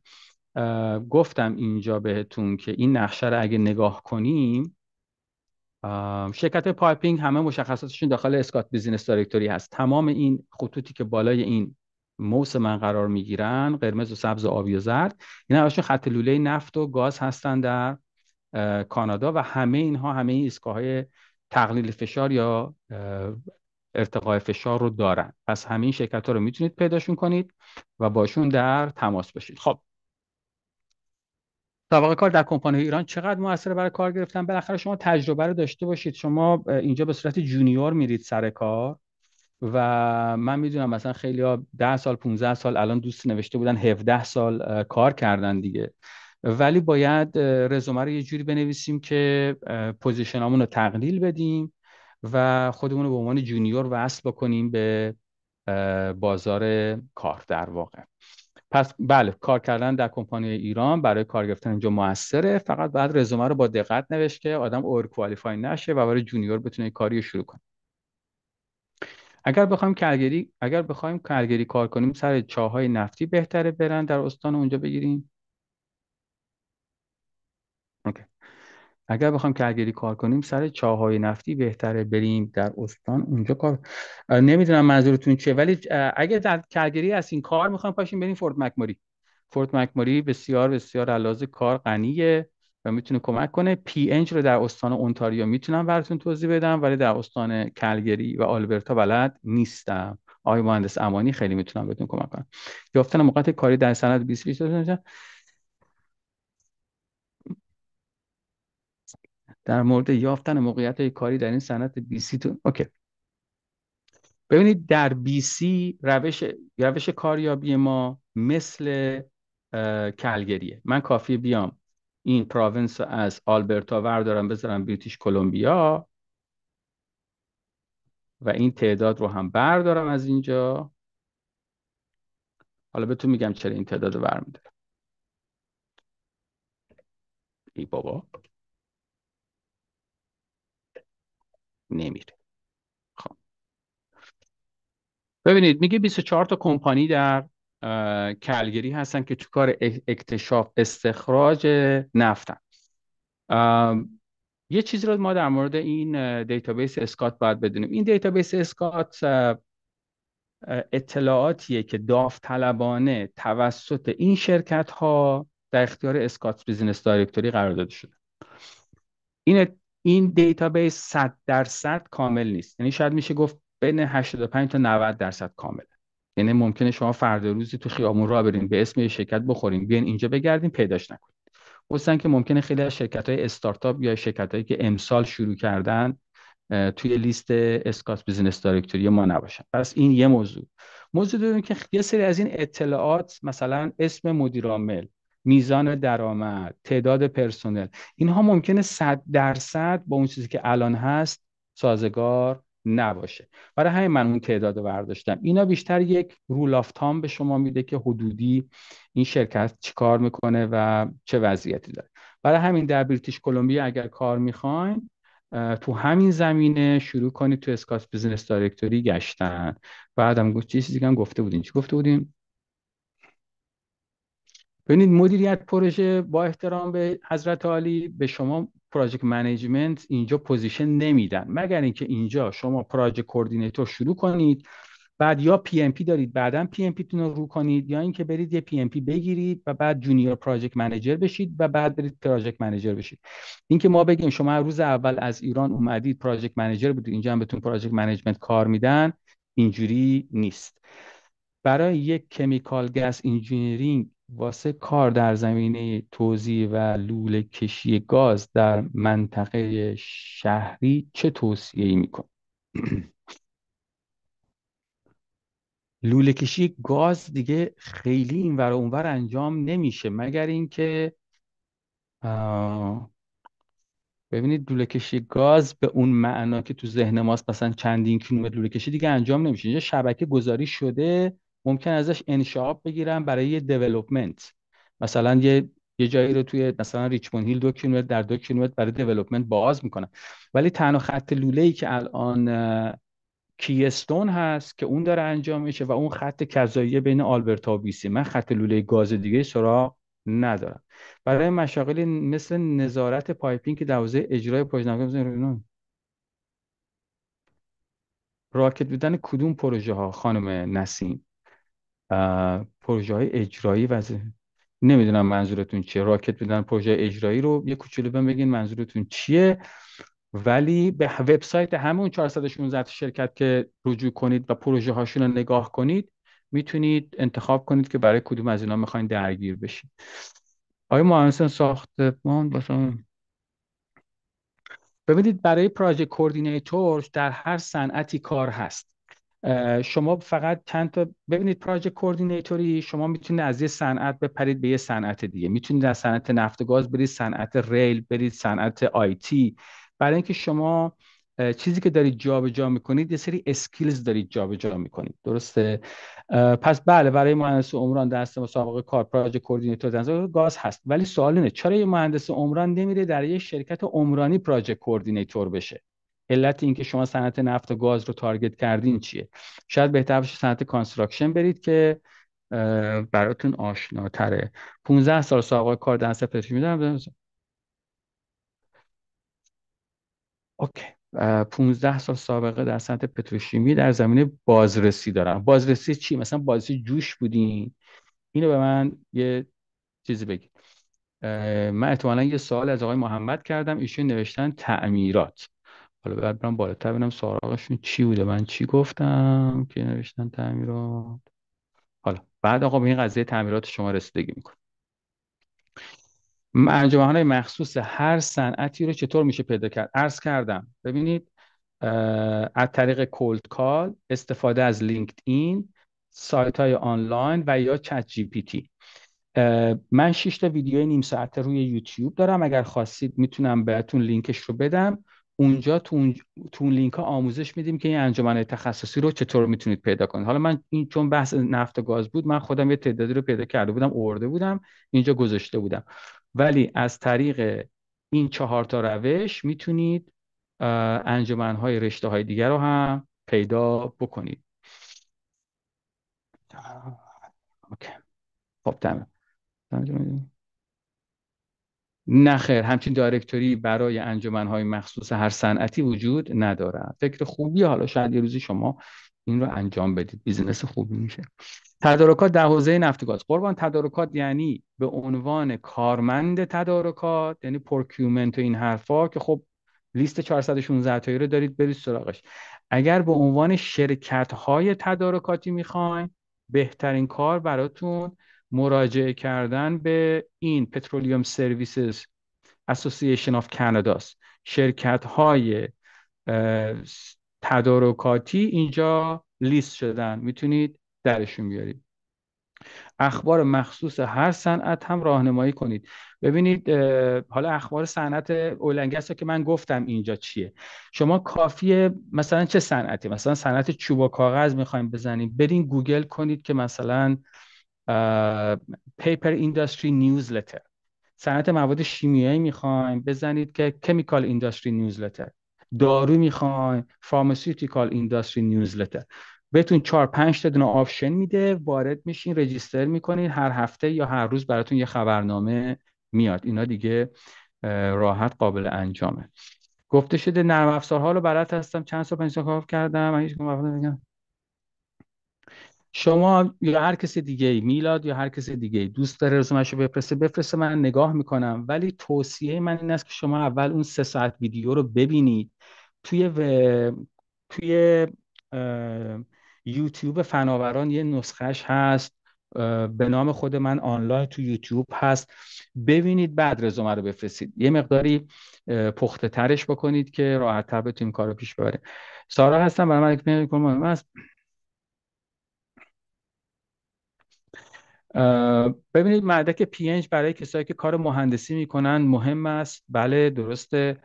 گفتم اینجا بهتون که این نقشه رو اگه نگاه کنیم شرکت پایپینگ همه مشخصاتشون داخل اسکات بیزینس دایرکتوری هست تمام این خطوطی که بالای این موس من قرار میگیرن قرمز و سبز و آبی و زرد اینا همشون خط لوله نفت و گاز هستن در کانادا و همه اینها همه ایستگاه تقلیل فشار یا ارتقای فشار رو دارن پس همین شرکت ها رو میتونید پیداشون کنید و باشون در تماس باشید خب سابقه کار در کمپانی ایران چقدر مؤثر برای کار گرفتن بالاخره شما تجربه رو داشته باشید شما اینجا به صورت جونیور میرید سر کار و من میدونم مثلا خیلی ها 10 سال 15 سال الان دوست نوشته بودن 17 سال کار کردن دیگه ولی باید رزومه رو یه جوری بنویسیم که پوزیشنامون رو تقلیل بدیم و خودمون رو به عنوان جونیور وصل بکنیم به بازار کار در واقع پس بله کار کردن در کمپانی ایران برای کار گرفتن اینجا موثره فقط باید رزومه رو با دقت نوشت که آدم اور کوالیفای نشه و برای جونیور بتونه کاری شروع کنه اگر بخوایم کارگری اگر بخوایم کارگری کار کنیم سر چاهای نفتی بهتره برن در استان اونجا بگیریم اگر بخوام کلگری کار کنیم سر چاهای نفتی بهتره بریم در استان اونجا کار نمیدونم منظورتون چیه ولی اگر در کلگری از این کار میخوام پاشیم بریم فورت مکموری فورت مکموری بسیار بسیار علاوه کار غنیه و میتونه کمک کنه پی انج رو در استان اونتاریو میتونم براتون توضیح بدم ولی در استان کلگری و آلبرتا بلد نیستم آقای مهندس امانی خیلی میتونم بهتون کمک کنم یافتن موقعیت کاری در صنعت 2020 در مورد یافتن موقعیت های کاری در این صنعت بی سی تو... اوکی ببینید در بی سی روش روش کاریابی ما مثل کلگریه من کافی بیام این پراونس از آلبرتا وردارم بذارم بریتیش کلمبیا و این تعداد رو هم بردارم از اینجا حالا تو میگم چرا این تعداد رو برمیدارم ای بابا نمیره خب ببینید میگه 24 تا کمپانی در کلگری هستن که تو کار اکتشاف استخراج نفتن یه چیزی رو ما در مورد این دیتابیس اسکات باید بدونیم این دیتابیس اسکات اطلاعاتیه که داوطلبانه توسط این شرکت ها در اختیار اسکات بیزینس دایرکتوری قرار داده شده این این دیتابیس 100 درصد کامل نیست یعنی شاید میشه گفت بین 85 تا 90 درصد کامل. یعنی ممکنه شما فردا روزی تو خیابون را برین به اسم شرکت بخورین بیان اینجا بگردین پیداش نکنید خصوصا که ممکنه خیلی از شرکت های استارتاپ یا شرکت که امسال شروع کردن توی لیست اسکاس بزنس دایرکتوری ما نباشن پس این یه موضوع موضوع دوم که یه سری از این اطلاعات مثلا اسم مدیر میزان درآمد تعداد پرسنل اینها ممکنه صد درصد با اون چیزی که الان هست سازگار نباشه برای همین من اون تعداد برداشتم اینا بیشتر یک رول آف تام به شما میده که حدودی این شرکت چیکار میکنه و چه وضعیتی داره برای همین در بریتیش کلمبیا اگر کار میخواین تو همین زمینه شروع کنید تو اسکاس بزنس دایرکتوری گشتن بعدم گفت چیزی دیگه گفته بودیم چی گفته بودیم ببینید مدیریت پروژه با احترام به حضرت عالی به شما پراجکت منیجمنت اینجا پوزیشن نمیدن مگر اینکه اینجا شما پراجکت کوردینیتور شروع کنید بعد یا پی ام پی دارید بعدا پی ام پی تون رو رو کنید یا اینکه برید یه پی ام پی بگیرید و بعد جونیور پراجکت منیجر بشید و بعد برید پراجکت منیجر بشید اینکه ما بگیم شما روز اول از ایران اومدید پراجکت منیجر بودید اینجا هم بهتون پراجکت منیجمنت کار میدن اینجوری نیست برای یک کمیکال گس انجینیرینگ واسه کار در زمینه توزیع و لوله کشی گاز در منطقه شهری چه توصیه ای میکنه لوله کشی گاز دیگه خیلی اینور و اونور انجام نمیشه مگر اینکه ببینید لوله کشی گاز به اون معنا که تو ذهن ماست مثلا چندین کیلومتر لوله کشی دیگه انجام نمیشه اینجا شبکه گذاری شده ممکن ازش انشاب بگیرن برای یه دیولپمنت مثلا یه یه جایی رو توی مثلا ریچمون هیل دو کیلومتر در دو کیلومتر برای دیولپمنت باز میکنن ولی تنها خط لوله ای که الان کیستون هست که اون داره انجام میشه و اون خط کذایی بین آلبرتا و بیسی من خط لوله گاز دیگه سراغ ندارم برای مشاغلی مثل نظارت پایپینگ که در اجرای پروژه راکت بودن کدوم پروژه ها خانم نسیم پروژه های اجرایی و نمیدونم منظورتون چیه راکت بودن پروژه اجرایی رو یه کوچولو بهم منظورتون چیه ولی به وبسایت همون 416 شرکت که رجوع کنید و پروژه هاشون رو نگاه کنید میتونید انتخاب کنید که برای کدوم از اینا میخواین درگیر بشید آیا مهندسان ساختمان باسم ببینید برای پراجکت کوردینیتور در هر صنعتی کار هست شما فقط چند تا ببینید پراجکت کوردینیتوری شما میتونید از یه صنعت بپرید به یه صنعت دیگه میتونید از صنعت نفت و گاز برید صنعت ریل برید صنعت تی برای اینکه شما چیزی که دارید جابجا میکنید یه سری اسکیلز دارید جابجا میکنید درسته پس بله برای مهندس عمران دست مسابقه کار پروژه کوردینیتور گاز هست ولی سوال اینه چرا یه مهندس عمران نمیره در یه شرکت عمرانی پروژه کوردینیتور بشه علت اینکه شما صنعت نفت و گاز رو تارگت کردین چیه شاید بهتر باشه صنعت کانستراکشن برید که براتون آشناتره 15 سال سابقه کار در پتروشیمی دارم. اوکی 15 سال سابقه در صنعت پتروشیمی در زمینه بازرسی دارم بازرسی چی مثلا بازرسی جوش بودین اینو به من یه چیزی بگید من احتمالا یه سوال از آقای محمد کردم ایشون نوشتن تعمیرات حالا بعد برم بالاتر ببینم سراغشون چی بوده من چی گفتم که نوشتن تعمیرات حالا بعد آقا به این قضیه تعمیرات شما رسیدگی میکنه انجمن های مخصوص هر صنعتی رو چطور میشه پیدا کرد عرض کردم ببینید از طریق کولد کال استفاده از لینکدین سایت های آنلاین و یا چت جی پی تی من 6 تا ویدیو نیم ساعته روی یوتیوب دارم اگر خواستید میتونم بهتون لینکش رو بدم اونجا تو اون, لینک ها آموزش میدیم که این انجمن تخصصی رو چطور میتونید پیدا کنید حالا من این چون بحث نفت و گاز بود من خودم یه تعدادی رو پیدا کرده بودم اورده بودم اینجا گذاشته بودم ولی از طریق این چهار تا روش میتونید انجمن های رشته های دیگر رو هم پیدا بکنید اوکی. خب تمام نخیر همچین دایرکتوری برای انجمنهای مخصوص هر صنعتی وجود نداره فکر خوبی حالا شاید یه روزی شما این رو انجام بدید بیزنس خوبی میشه تدارکات در حوزه نفت گاز قربان تدارکات یعنی به عنوان کارمند تدارکات یعنی پرکیومنت و این حرفا که خب لیست 416 تایی رو دارید برید سراغش اگر به عنوان شرکت های تدارکاتی میخواین بهترین کار براتون مراجعه کردن به این پترولیوم سرویسز اسوسییشن آف کاناداس شرکت های تدارکاتی اینجا لیست شدن میتونید درشون بیارید اخبار مخصوص هر صنعت هم راهنمایی کنید ببینید حالا اخبار صنعت اولنگست که من گفتم اینجا چیه شما کافیه مثلا چه صنعتی مثلا صنعت چوب و کاغذ میخوایم بزنیم برین گوگل کنید که مثلا پیپر اینداستری نیوزلتر صنعت مواد شیمیایی میخوایم بزنید که کمیکال اینداستری نیوزلتر دارو میخوایم فارماسیوتیکال اینداستری نیوزلتر بهتون چهار پنج تا دونه آپشن میده وارد میشین رجیستر میکنین هر هفته یا هر روز براتون یه خبرنامه میاد اینا دیگه راحت قابل انجامه گفته شده نرم افزار حالو برات هستم چند سال پنج کار کردم من هیچ شما یا هر کس دیگه میلاد یا هر کس دیگه دوست داره رزومش رو بفرسته بفرسته من نگاه میکنم ولی توصیه من این است که شما اول اون سه ساعت ویدیو رو ببینید توی توی یوتیوب فناوران یه نسخهش هست به نام خود من آنلاین تو یوتیوب هست ببینید بعد رزومه رو بفرستید یه مقداری پخته ترش بکنید که راحت تر بتونیم کار رو پیش ببریم سارا هستم برای من کنم. ببینید مدرک پینج برای کسایی که کار مهندسی میکنن مهم است بله درسته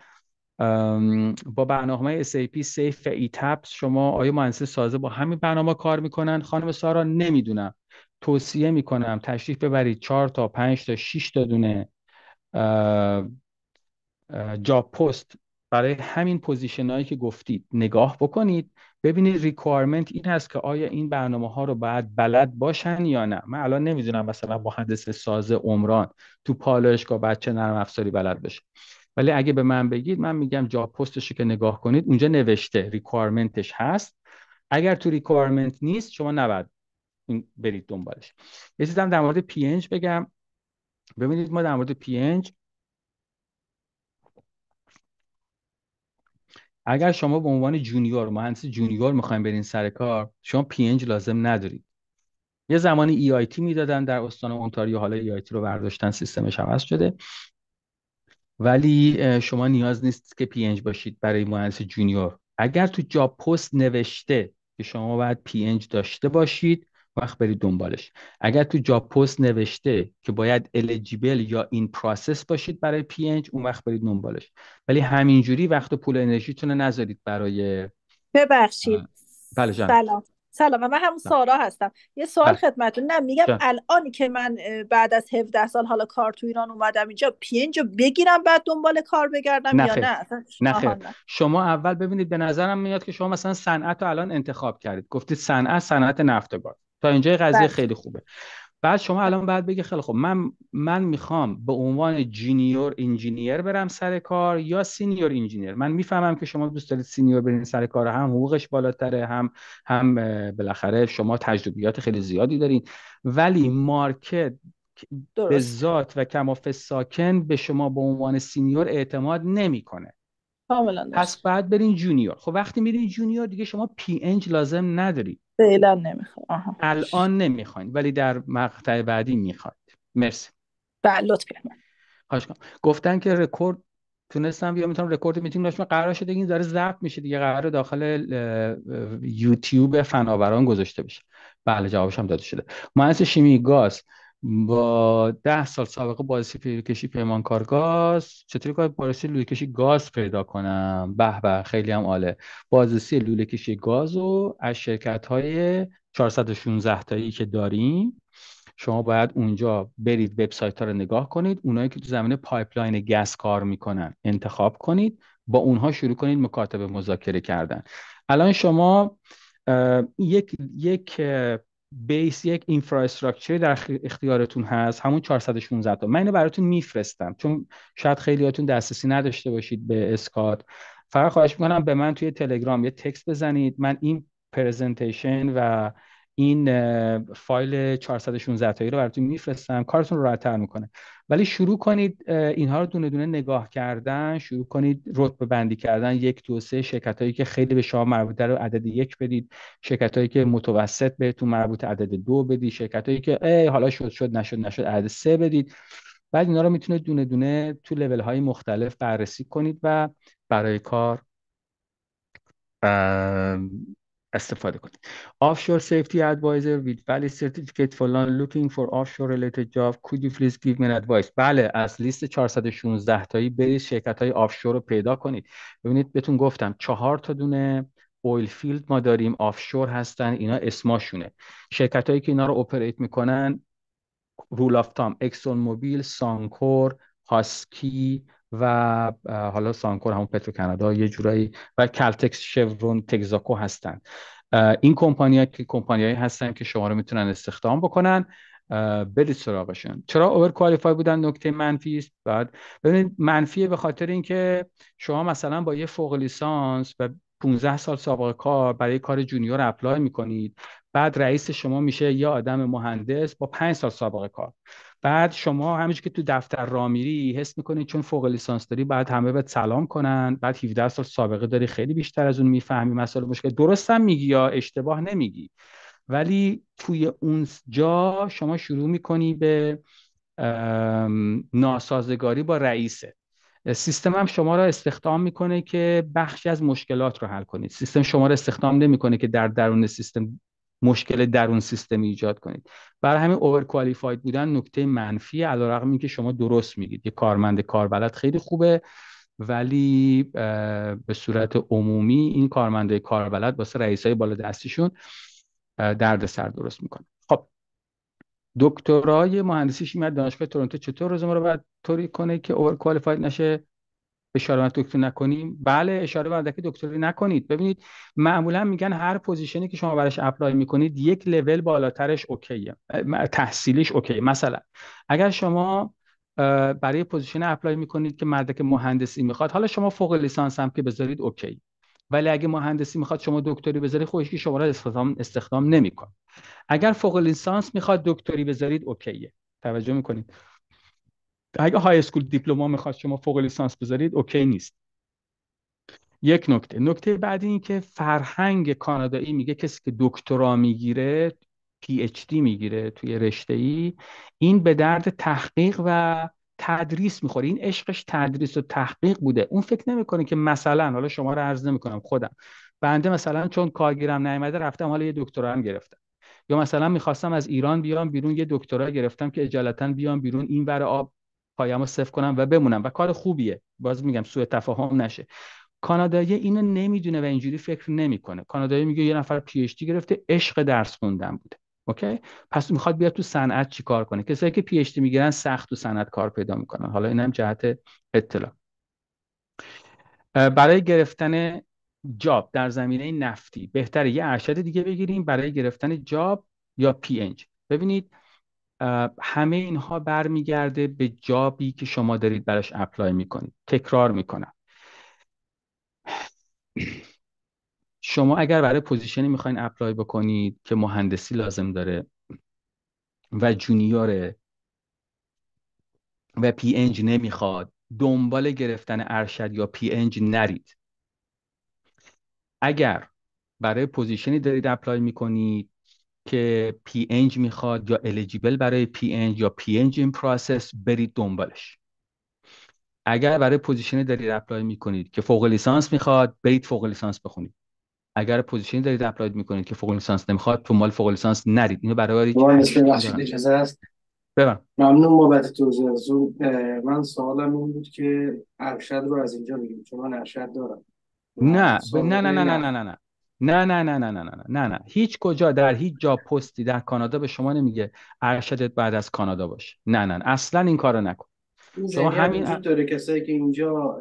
با برنامه پی سیف ای تپس شما آیا مهندسی سازه با همین برنامه کار میکنن خانم سارا نمیدونم توصیه میکنم تشریف ببرید چهار تا پنج تا 6 تا دونه جاب پست برای همین پوزیشن هایی که گفتید نگاه بکنید ببینید ریکوایرمنت این هست که آیا این برنامه ها رو باید بلد باشن یا نه من الان نمیدونم مثلا مهندس ساز عمران تو پالایشگاه بچه نرم افزاری بلد بشه ولی اگه به من بگید من میگم جا پستش که نگاه کنید اونجا نوشته ریکوایرمنتش هست اگر تو ریکوایرمنت نیست شما نباید برید دنبالش یه چیزم در مورد پی بگم ببینید ما در مورد پی اگر شما به عنوان جونیور مهندس جونیور میخوایم برین سر کار شما پی لازم ندارید یه زمانی ای آی تی میدادن در استان اونتاریو حالا ای آی تی رو برداشتن سیستمش عوض شده ولی شما نیاز نیست که پی باشید برای مهندس جونیور اگر تو جاب پست نوشته که شما باید پی داشته باشید وقت برید دنبالش اگر تو جاب پست نوشته که باید الیجیبل یا این پروسس باشید برای پی اون وقت برید دنبالش ولی همینجوری وقت و پول انرژیتون رو نذارید برای ببخشید بله جان سلام سلام من هم سارا هستم یه سوال بله. خدمتتون نه میگم الانی که من بعد از 17 سال حالا کار تو ایران اومدم اینجا پینج رو بگیرم بعد دنبال کار بگردم یا نه نه, نه شما اول ببینید به نظرم میاد که شما مثلا صنعت رو الان انتخاب کردید گفتید صنعت صنعت نفت و گاز تا اینجا قضیه بله. خیلی خوبه بعد شما الان باید بگی خیلی خوب من من میخوام به عنوان جینیور انجینیر برم سر کار یا سینیور انجینیر من میفهمم که شما دوست دارید سینیور برین سر کار هم حقوقش بالاتره هم هم بالاخره شما تجربیات خیلی زیادی دارین ولی مارکت به ذات و کماف ساکن به شما به عنوان سینیور اعتماد نمیکنه پس بعد برین جونیور خب وقتی میرین جونیور دیگه شما پی انج لازم نداری فعلا الان نمیخواین ولی در مقطع بعدی میخواید مرسی بله گفتن که رکورد تونستم بیا میتونم رکورد میتونم داشتم قرار شده این داره ضبط میشه دیگه قرار داخل یوتیوب فناوران گذاشته بشه بله جوابش هم داده شده مهندس شیمی گاز با ده سال سابقه بازرسی لولکشی پیمان کارگاز چطوری کار بازرسی لولکشی گاز پیدا کنم به به خیلی هم عاله بازرسی لوله گاز رو از شرکت های 416 تایی که داریم شما باید اونجا برید وبسایت ها رو نگاه کنید اونایی که تو زمینه پایپلاین گس کار میکنن انتخاب کنید با اونها شروع کنید مکاتبه مذاکره کردن الان شما یک یک بیس یک اینفراستراکچر در اختیارتون هست همون 416 تا من اینو براتون میفرستم چون شاید خیلیاتون دسترسی نداشته باشید به اسکات فقط خواهش میکنم به من توی تلگرام یه تکست بزنید من این پرزنتیشن و این فایل 416 تایی رو براتون میفرستم کارتون رو راحت‌تر میکنه ولی شروع کنید اینها رو دونه دونه نگاه کردن شروع کنید رتبه بندی کردن یک دو سه شرکت هایی که خیلی به شما مربوطه رو عدد یک بدید شرکت هایی که متوسط بهتون مربوط عدد دو بدید شرکت هایی که ای حالا شد شد نشد نشد عدد سه بدید بعد اینا رو میتونه دونه دونه تو لول های مختلف بررسی کنید و برای کار استفاده کنید offshore safety advisor with valid certificate for looking for offshore related job could you please give me an advice بله از لیست 416 تایی برید شرکت های آفشور رو پیدا کنید ببینید بهتون گفتم چهار تا دونه اویل فیلد ما داریم آفشور هستن اینا اسماشونه شرکت هایی که اینا رو اپریت میکنن رول آف تام اکسون موبیل سانکور هاسکی و حالا سانکور همون پترو کانادا یه جورایی و کلتکس شورون تگزاکو هستن این کمپانی که کمپانی هایی هستن که شما رو میتونن استخدام بکنن بدید سراغشون چرا اوور کوالیفای بودن نکته منفی است بعد ببینید منفیه به خاطر اینکه شما مثلا با یه فوق لیسانس و 15 سال سابقه کار برای کار جونیور اپلای میکنید بعد رئیس شما میشه یه آدم مهندس با 5 سال سابقه کار بعد شما همینجور که تو دفتر را میری حس میکنی چون فوق لیسانس داری بعد همه بهت سلام کنن بعد 17 سال سابقه داری خیلی بیشتر از اون میفهمی مسئله مشکل درستم میگی یا اشتباه نمیگی ولی توی اون جا شما شروع میکنی به ناسازگاری با رئیسه سیستم هم شما را استخدام میکنه که بخشی از مشکلات رو حل کنید سیستم شما را استخدام نمیکنه که در درون سیستم مشکل درون سیستم ایجاد کنید برای همین اوور کوالیفاید بودن نکته منفی علیرغم اینکه شما درست میگید یه کارمند کاربلد خیلی خوبه ولی به صورت عمومی این کارمندای کاربلد واسه رئیسای بالا دستیشون سر درست میکنه خب دکترای مهندسی شیمی دانشگاه تورنتو چطور رزومه رو باید طوری کنه که اوور کوالیفاید نشه اشاره من دکتری نکنیم بله اشاره به دکتری نکنید ببینید معمولا میگن هر پوزیشنی که شما براش اپلای میکنید یک لول بالاترش اوکیه تحصیلیش اوکی مثلا اگر شما برای پوزیشن اپلای میکنید که مدرک مهندسی میخواد حالا شما فوق لیسانس هم که بذارید اوکی ولی اگه مهندسی میخواد شما دکتری بذارید خودش خب شما را استخدام استخدام نمیکن اگر فوق لیسانس میخواد دکتری بذارید اوکیه توجه میکنید اگه های اسکول دیپلوما میخواد شما فوق لیسانس بذارید اوکی نیست یک نکته نکته بعدی این که فرهنگ کانادایی میگه کسی که دکترا میگیره پی اچ دی میگیره توی رشته ای این به درد تحقیق و تدریس میخوره این عشقش تدریس و تحقیق بوده اون فکر نمیکنه که مثلا حالا شما رو عرض نمیکنم خودم بنده مثلا چون کارگیرم نیامده رفتم حالا یه دکترا هم گرفتم یا مثلا میخواستم از ایران بیام بیرون یه دکترا گرفتم که اجالتا بیام بیرون این ور آب پایم رو کنم و بمونم و کار خوبیه باز میگم سوء تفاهم نشه کانادایی اینو نمیدونه و اینجوری فکر نمیکنه کانادایی میگه یه نفر پی اچ گرفته عشق درس خوندن بوده اوکی پس میخواد بیاد تو صنعت چیکار کنه کسایی که پی اچ دی میگیرن سخت تو صنعت کار پیدا میکنن حالا اینم جهت اطلاع برای گرفتن جاب در زمینه نفتی بهتره یه ارشد دیگه بگیریم برای گرفتن جاب یا پی ببینید همه اینها برمیگرده به جابی که شما دارید براش اپلای میکنید تکرار میکنم شما اگر برای پوزیشنی میخواین اپلای بکنید که مهندسی لازم داره و جونیور و پی انج نمیخواد دنبال گرفتن ارشد یا پی انج نرید اگر برای پوزیشنی دارید اپلای میکنید که پی انج میخواد یا الیجیبل برای پی انج یا پی انج این پروسس برید دنبالش اگر برای پوزیشن دارید اپلای میکنید که فوق لیسانس میخواد برید فوق لیسانس بخونید اگر پوزیشن دارید اپلای میکنید که فوق لیسانس نمیخواد تو مال فوق لیسانس نرید اینو برای برای ممنون بابت توضیح من سوالم این بود که ارشد رو از اینجا میگیم چون ارشد دارم نه نه نه نه نه نه نه نه نه نه نه نه نه نه نه هیچ کجا در هیچ جا پستی در کانادا به شما نمیگه ارشدت بعد از کانادا باشه نه نه اصلا این کارو نکن شما همین کسایی که اینجا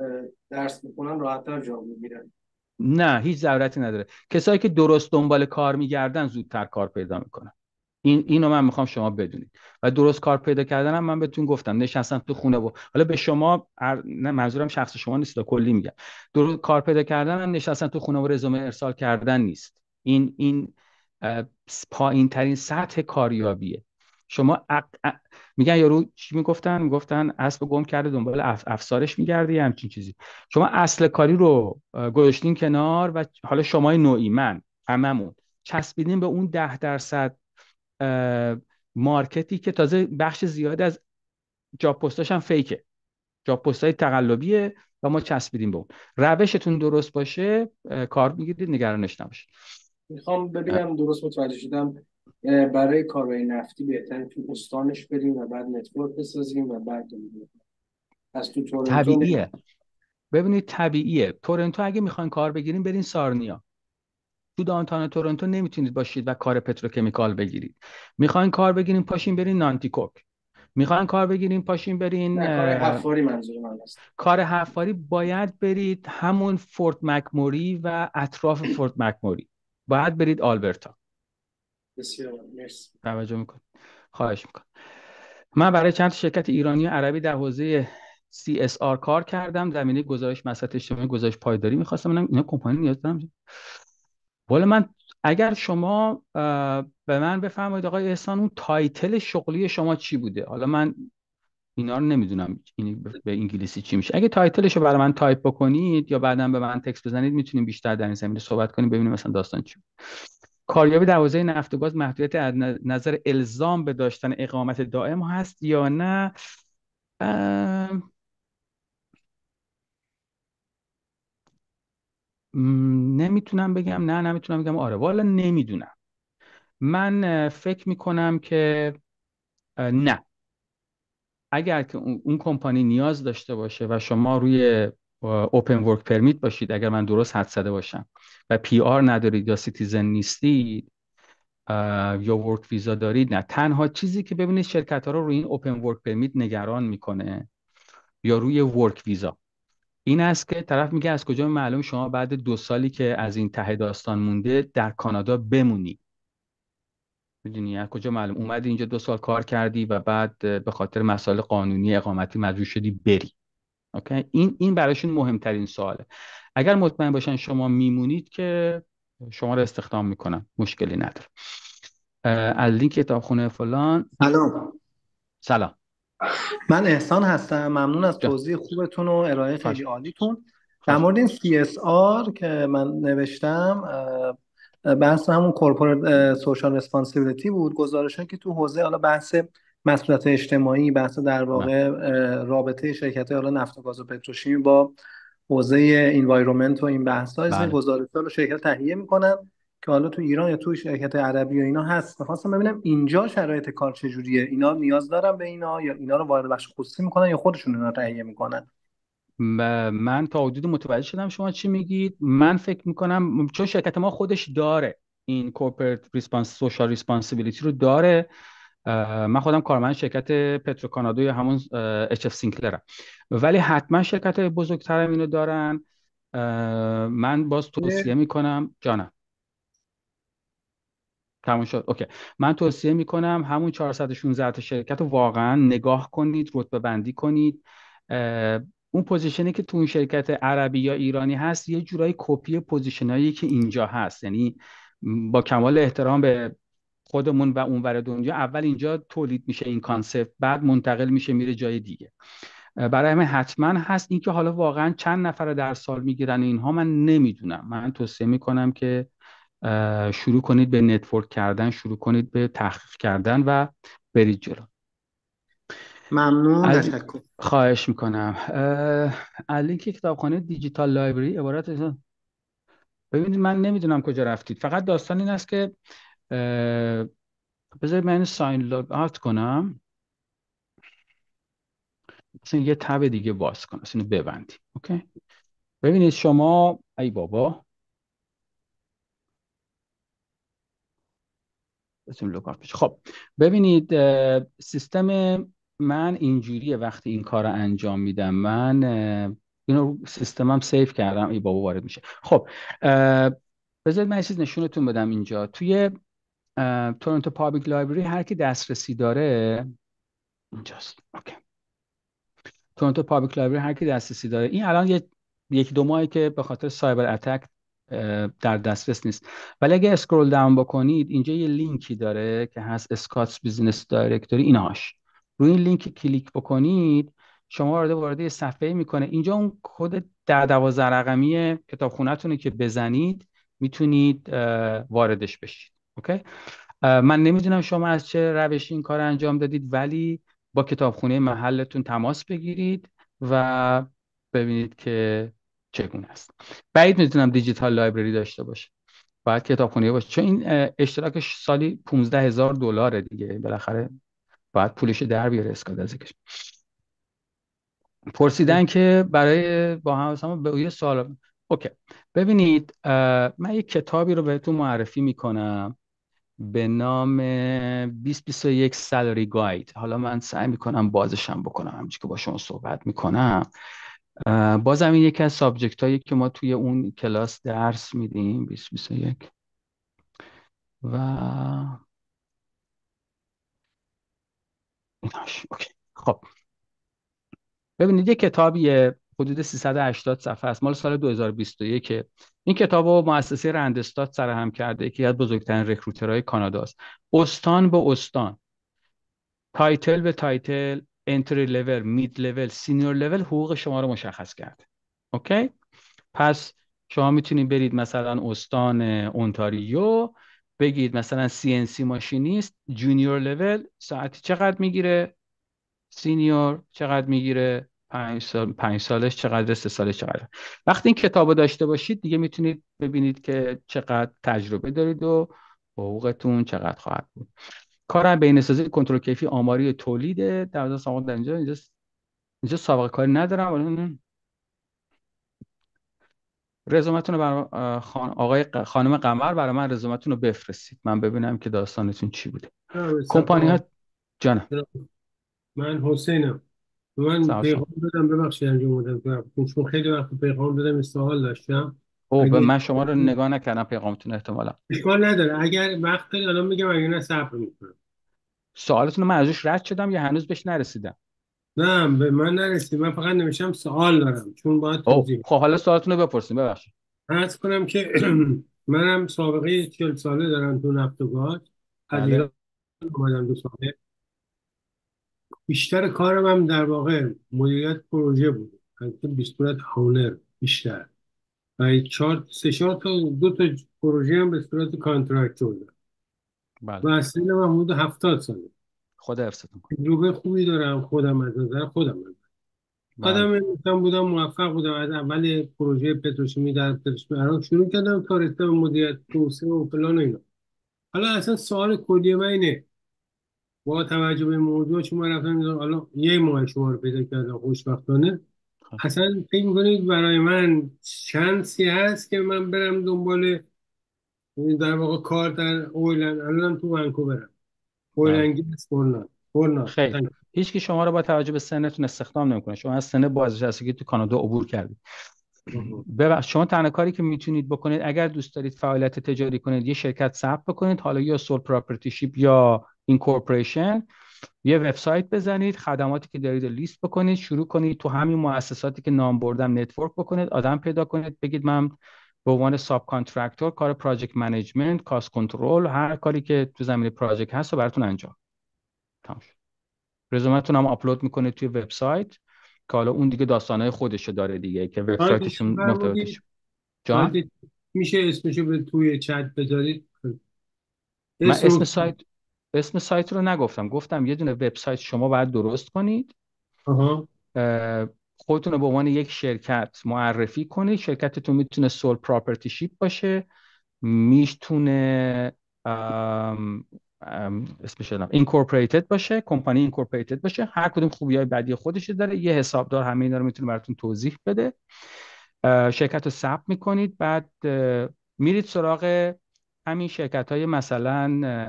درس میخونن راحتتر جا میگیرن نه هیچ ضرورتی نداره کسایی که درست دنبال کار میگردن زودتر کار پیدا میکنن این اینو من میخوام شما بدونید و درست کار پیدا کردنم من بهتون گفتم نشستم تو خونه و حالا به شما ار... نه منظورم شخص شما نیست کلی میگم درست کار پیدا کردنم نشستن تو خونه و رزومه ارسال کردن نیست این این پایین ترین سطح کاریابیه شما اق... ا... میگن یارو چی میگفتن میگفتن اسب گم کرده دنبال اف... افسارش میگردی همچین چیزی شما اصل کاری رو گذاشتین کنار و حالا شما نوعی من هممون چسبیدین به اون ده درصد مارکتی که تازه بخش زیاد از جاب پستاش هم فیکه جاب پستای تقلبیه و ما چسبیدیم به اون روشتون درست باشه کار میگیرید نگرانش نباشید میخوام ببینم درست متوجه شدم برای کارهای نفتی بهتر تو استانش بریم و بعد نتورک بسازیم و بعد از تو تورنتو طبیعیه ببینید طبیعیه تورنتو اگه میخواین کار بگیریم برین سارنیا تو دانتان تورنتو نمیتونید باشید و کار پتروکمیکال بگیرید میخواین کار بگیرین پاشین برین نانتیکوک میخواین کار بگیرین پاشین برین کار حفاری کار حفاری باید برید همون فورت مکموری و اطراف فورت مکموری باید برید آلبرتا بسیار مرسی توجه میکن خواهش میکنم من برای چند شرکت ایرانی و عربی در حوزه CSR کار کردم زمینه گزارش مسئله اجتماعی گزارش پایداری میخواستم اینا کمپانی نیاز دارم بله من اگر شما به من بفرمایید آقای احسان اون تایتل شغلی شما چی بوده حالا من اینا رو نمیدونم این به انگلیسی چی میشه اگه تایتلش رو برای من تایپ بکنید یا بعدا به من تکست بزنید میتونیم بیشتر در این زمینه صحبت کنیم ببینیم مثلا داستان چی بود کاریابی در حوزه نفت و گاز محدودیت از نظر الزام به داشتن اقامت دائم هست یا نه نمیتونم بگم نه نمیتونم بگم آره والا نمیدونم من فکر میکنم که نه اگر که اون کمپانی نیاز داشته باشه و شما روی اوپن ورک پرمیت باشید اگر من درست حد زده باشم و پی آر ندارید یا سیتیزن نیستید یا ورک ویزا دارید نه تنها چیزی که ببینید شرکت ها رو روی این اوپن ورک پرمیت نگران میکنه یا روی ورک ویزا این است که طرف میگه از کجا معلوم شما بعد دو سالی که از این ته داستان مونده در کانادا بمونی میدونی از کجا معلوم اومدی اینجا دو سال کار کردی و بعد به خاطر مسائل قانونی اقامتی مجبور شدی بری اوکی این این براشون مهمترین سواله اگر مطمئن باشن شما میمونید که شما رو استخدام میکنن مشکلی نداره از لینک کتابخونه فلان سلام سلام من احسان هستم ممنون از توضیح خوبتون و ارائه خیلی عالیتون در مورد این CSR که من نوشتم بحث همون کورپورات سوشال ریسپانسیبلیتی بود گزارش که تو حوزه حالا بحث مسئولیت اجتماعی بحث در واقع رابطه شرکت های حالا نفت و گاز و پتروشیمی با حوزه انوایرومنت و این بحث ها بله. گزارش ها رو شرکت تهیه میکنن که حالا تو ایران یا تو شرکت عربی و اینا هست میخواستم ببینم اینجا شرایط کار چجوریه اینا نیاز دارن به اینا یا اینا رو وارد بخش خصوصی میکنن یا خودشون اینا تهیه میکنن من تا حدود متوجه شدم شما چی میگید من فکر میکنم چون شرکت ما خودش داره این کورپرات ریسپانس سوشال رو داره من خودم کارمند شرکت پترو کانادا یا همون اچ اف سینکلرم ولی حتما شرکت های بزرگتر اینو دارن من باز توصیه میکنم جانم تموم شد اوکی من توصیه میکنم همون 416 تا شرکت رو واقعا نگاه کنید رتبه بندی کنید اون پوزیشنی که تو اون شرکت عربی یا ایرانی هست یه جورایی کپی پوزیشنایی که اینجا هست یعنی با کمال احترام به خودمون و اونور دنیا اول اینجا تولید میشه این کانسپت بعد منتقل میشه میره جای دیگه برای همه حتما هست اینکه حالا واقعا چند نفر در سال میگیرن اینها من نمیدونم من توصیه میکنم که شروع کنید به نتورک کردن شروع کنید به تحقیق کردن و برید جلو ممنون از... خواهش میکنم از لینک کتابخانه دیجیتال لایبری عبارت ببینید من نمیدونم کجا رفتید فقط داستان این است که بذارید من ساین لاگ آت کنم مثلا یه تب دیگه باز کنم اینو ببندید اوکی ببینید شما ای بابا بتونیم بشه خب ببینید سیستم من اینجوریه وقتی این کار رو انجام میدم من اینو سیستمم سیف کردم ای بابا وارد میشه خب بذارید من چیز نشونتون بدم اینجا توی تورنتو پابلیک لایبرری هر کی دسترسی داره اینجاست اوکی تورنتو پابلیک لایبرری هر کی دسترسی داره این الان یه یکی دو ماهی که به خاطر سایبر اتک در دسترس نیست ولی اگه اسکرول داون بکنید اینجا یه لینکی داره که هست اسکاتس بزنس دایرکتوری ایناش روی این لینک کلیک بکنید شما وارد وارد صفحه میکنه اینجا اون کد در دوازده رقمی کتابخونهتونه که بزنید میتونید واردش بشید اوکی من نمیدونم شما از چه روشی این کار انجام دادید ولی با کتابخونه محلتون تماس بگیرید و ببینید که چگونه است بعید میدونم دیجیتال لایبرری داشته باشه باید کتابخونه باشه چون این اشتراکش سالی 15 هزار دلاره دیگه بالاخره باید پولش در بیاره اسکاد از پرسیدن که برای با هم به یه سوال اوکی ببینید من یک کتابی رو بهتون معرفی میکنم به نام 2021 سالری گاید حالا من سعی میکنم بازشم بکنم همچی که با شما صحبت میکنم بازم این یکی از سابجکت هایی که ما توی اون کلاس درس میدیم 2021 و اوکی. خب ببینید یه کتابیه حدود 380 صفحه است مال سال 2021 این کتاب رو مؤسسه رندستاد سرهم کرده که یاد بزرگترین رکروترهای کانادا است استان به استان تایتل به تایتل انتری لول مید لول سینیور لول حقوق شما رو مشخص کرد اوکی پس شما میتونید برید مثلا استان اونتاریو بگید مثلا سی ماشینیست جونیور لول ساعتی چقدر میگیره سینیور چقدر میگیره پنج, سال، پنج سالش چقدر سه سالش چقدر وقتی این کتاب داشته باشید دیگه میتونید ببینید که چقدر تجربه دارید و حقوقتون چقدر خواهد بود کارم بین سازی کنترل کیفی آماری تولید در واقع در اینجا اینجا اینجا سابقه کاری ندارم رزومتون رو بر خان... آقای خانم قمر برای من رزومتون رو بفرستید من ببینم که داستانتون چی بوده کمپانی ها جانم من حسینم من پیغام دادم ببخشید انجام بودم چون خیلی وقت پیغام دادم سوال داشتم او اگر... من شما رو خب، نگاه نکردم پیغامتون احتمالا اشکال نداره اگر وقت داری الان میگم اگر نه صبر میکنم سوالتون من ازش رد شدم یا هنوز بهش نرسیدم نه به من نرسید من فقط نمیشم سوال دارم چون باید توضیح خب حالا سوالتون رو بپرسیم ببخشید عرض کنم که منم سابقه 40 ساله دارم تو نفت و گاز از بله. اومدم دو ساله بیشتر کارم هم در واقع مدیریت پروژه بود به بیستورت هاونر بیشتر و چهار سه چهار تا دو تا پروژه هم به صورت کانترکت بودم بله. و اصلا هم حدود هفتاد ساله خدا حفظت تجربه خوبی دارم خودم از نظر خودم خودم بله. انسان بودم موفق بودم از اول پروژه پتروشیمی در پتروشیمی عراق شروع کردم تا رسیدم مدیریت توسعه و فلان و اینا حالا اصلا سوال کلی من اینه با توجه به موضوع شما رفتم حالا یه ماه شما رو پیدا کردم خوشبختانه خب. اصلا فکر میکنید برای من شانسی هست که من برم دنبال یعنی در واقع کار در اویلن الان تو ونکوورم اویلنگی بله. خیلی هیچ که شما رو با توجه به سنتون استخدام نمیکنه شما از سن بازنشستگی تو کانادا عبور کردید شما تنها کاری که میتونید بکنید اگر دوست دارید فعالیت تجاری کنید یه شرکت ثبت بکنید حالا یا سول پراپرتیشیپ یا اینکورپریشن یه وبسایت بزنید خدماتی که دارید لیست بکنید شروع کنید تو همین مؤسساتی که نام بردم نتورک بکنید آدم پیدا کنید بگید من به عنوان ساب کانترکتور کار پراجکت منیجمنت کاست کنترل هر کاری که تو زمین پراجکت هست رو براتون انجام تمام شد رزومتون هم آپلود میکنه توی وبسایت که حالا اون دیگه داستانای رو داره دیگه که آره، وبسایتشون محتواش جان آره، میشه اسمشو به توی چت بذارید اسم سایت اسم سایت رو نگفتم گفتم یه دونه وبسایت شما باید درست کنید خودتون رو به عنوان یک شرکت معرفی کنید شرکتتون میتونه سول شیپ باشه میتونه اسمش نام، اینکورپوریتد باشه کمپانی اینکورپوریتد باشه هر کدوم خوبی های بعدی خودش داره یه حسابدار همه اینا رو میتونه براتون توضیح بده شرکت رو ثبت میکنید بعد میرید سراغ همین شرکت های مثلا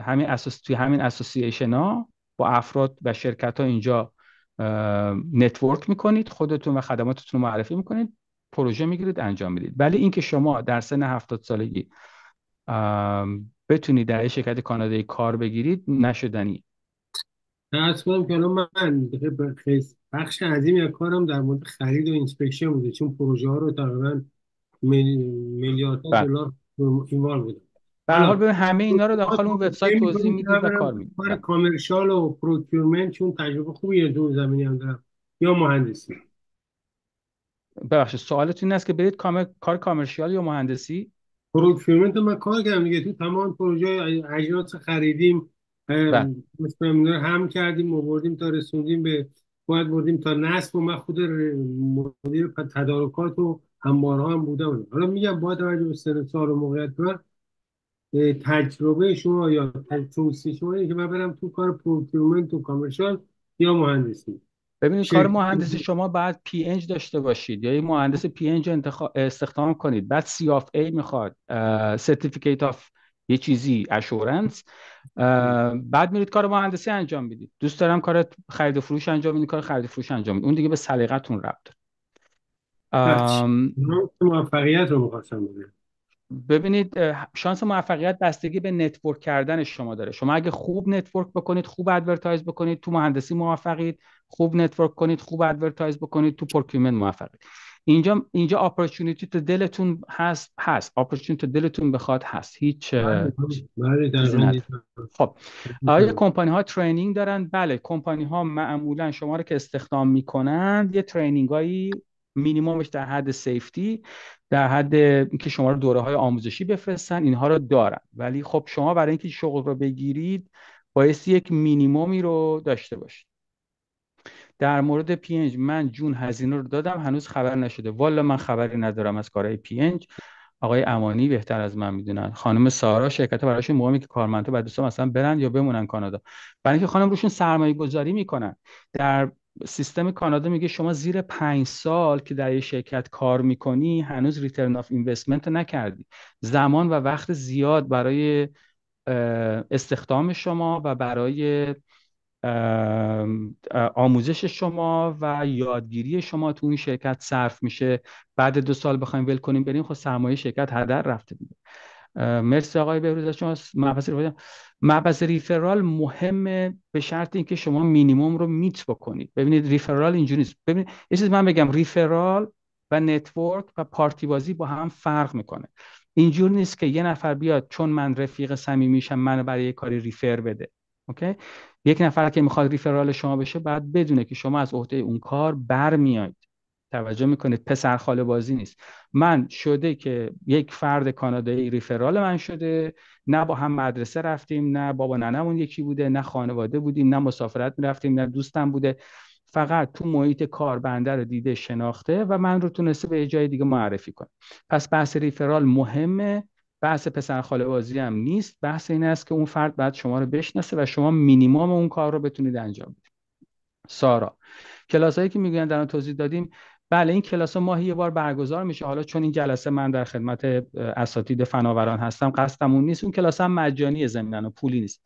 همین اساس توی همین اسوسییشن ها با افراد و شرکت ها اینجا نتورک میکنید خودتون و خدماتتون رو معرفی میکنید پروژه میگیرید انجام میدید ولی اینکه شما در سن هفتاد سالگی بتونید در شرکت کانادایی کار بگیرید نشدنی تصمیم که من بخش عظیمی از کارم در مورد خرید و اینسپکشن بوده چون پروژه ها رو تقریبا میلیاردها بله. دلار اینوالو بودم به حال همه اینا رو داخل اون وبسایت توضیح میدید و کار میکنید کار کامرشال و پروکیورمنت چون تجربه خوبی یه زمینی هم دارم یا مهندسی ببخشید سوالت این است که برید کار کامرشال یا مهندسی پروکیورمنت من کار کردم دیگه تو تمام پروژه اجناس خریدیم بله. مثلا هم کردیم موردیم تا رسوندیم به باید بردیم تا نصب و من خود مدیر تدارکات و همبارها هم بودم حالا میگم با توجه به و تجربه شما یا توصیه شما اینه که من برم تو کار پروکیومنت و کامرشال یا مهندسی ببینید کار مهندسی شما بعد پی انج داشته باشید یا یه مهندس پی انج انتخ... استخدام کنید بعد سی آف ای میخواد سرتیفیکیت آف یه چیزی اشورنس بعد میرید کار مهندسی انجام میدید دوست دارم کار خرید و فروش انجام میدید کار خرید و فروش انجام میدید اون دیگه به سلیقتون ربط داره موفقیت رو میخواستم ببینید شانس موفقیت بستگی به نتورک کردن شما داره شما اگه خوب نتورک بکنید خوب ادورتایز بکنید تو مهندسی موفقید خوب نتورک کنید خوب ادورتایز بکنید تو پرکیومنت موفقید اینجا اینجا اپورتونتی تو دلتون هست هست اپورتونتی تو دلتون بخواد هست هیچ بله، بله، بله، خب آیا کمپانی ها ترینینگ دارن بله کمپانی ها معمولا شما رو که استخدام میکنن یه ترنینگ مینیمومش در حد سیفتی در حد اینکه شما رو دوره های آموزشی بفرستن اینها رو دارن ولی خب شما برای اینکه شغل رو بگیرید بایستی یک مینیمومی رو داشته باشید در مورد پینج من جون هزینه رو دادم هنوز خبر نشده والا من خبری ندارم از کارهای پینج آقای امانی بهتر از من میدونن خانم سارا شرکت برایشون مهمه که کارمنده بعد دوستان مثلا برن یا بمونن کانادا برای اینکه خانم روشون سرمایه گذاری میکنن در سیستم کانادا میگه شما زیر پنج سال که در یه شرکت کار میکنی هنوز ریترن آف اینوستمنت نکردی زمان و وقت زیاد برای استخدام شما و برای آموزش شما و یادگیری شما تو این شرکت صرف میشه بعد دو سال بخوایم ول کنیم بریم خب سرمایه شرکت هدر رفته دیگه مرسی آقای بهروز شما محبس ریفرال ریفرال مهمه به شرط اینکه شما مینیموم رو میت بکنید ببینید ریفرال اینجوری نیست ببینید یه من بگم ریفرال و نتورک و پارتی بازی با هم فرق میکنه اینجور نیست که یه نفر بیاد چون من رفیق میشم منو برای یه کاری ریفر بده اوکی یک نفر که میخواد ریفرال شما بشه بعد بدونه که شما از عهده اون کار برمیایید توجه میکنید پسر خاله بازی نیست من شده که یک فرد کانادایی ریفرال من شده نه با هم مدرسه رفتیم نه بابا ننمون یکی بوده نه خانواده بودیم نه مسافرت میرفتیم نه دوستم بوده فقط تو محیط کار بنده رو دیده شناخته و من رو تونسته به جای دیگه معرفی کنه پس بحث ریفرال مهمه بحث پسر خاله بازی هم نیست بحث این است که اون فرد بعد شما رو بشناسه و شما مینیمم اون کار رو بتونید انجام بدید سارا کلاسایی که میگن در توضیح دادیم بله این کلاس ماهی یه بار برگزار میشه حالا چون این جلسه من در خدمت اساتید فناوران هستم قصدم اون نیست اون کلاس هم مجانی زمینن و پولی نیست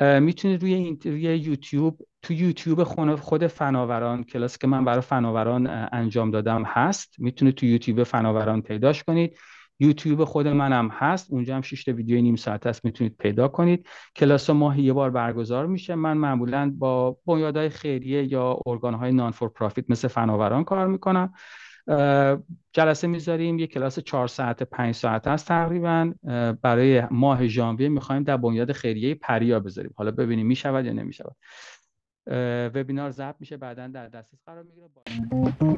میتونید روی, این، یوتیوب تو یوتیوب خود فناوران کلاس که من برای فناوران انجام دادم هست میتونید تو یوتیوب فناوران پیداش کنید یوتیوب خود منم هست اونجا هم 6 تا ویدیو نیم ساعت هست میتونید پیدا کنید کلاس ماهی یه بار برگزار میشه من معمولا با بنیادهای خیریه یا ارگانهای نان فور پرافیت مثل فناوران کار میکنم جلسه میذاریم یه کلاس 4 ساعت 5 ساعت هست تقریبا برای ماه ژانویه میخوایم در بنیاد خیریه پریا بذاریم حالا ببینیم میشود یا نمیشود وبینار ضبط میشه بعدا در دسترس قرار میگیره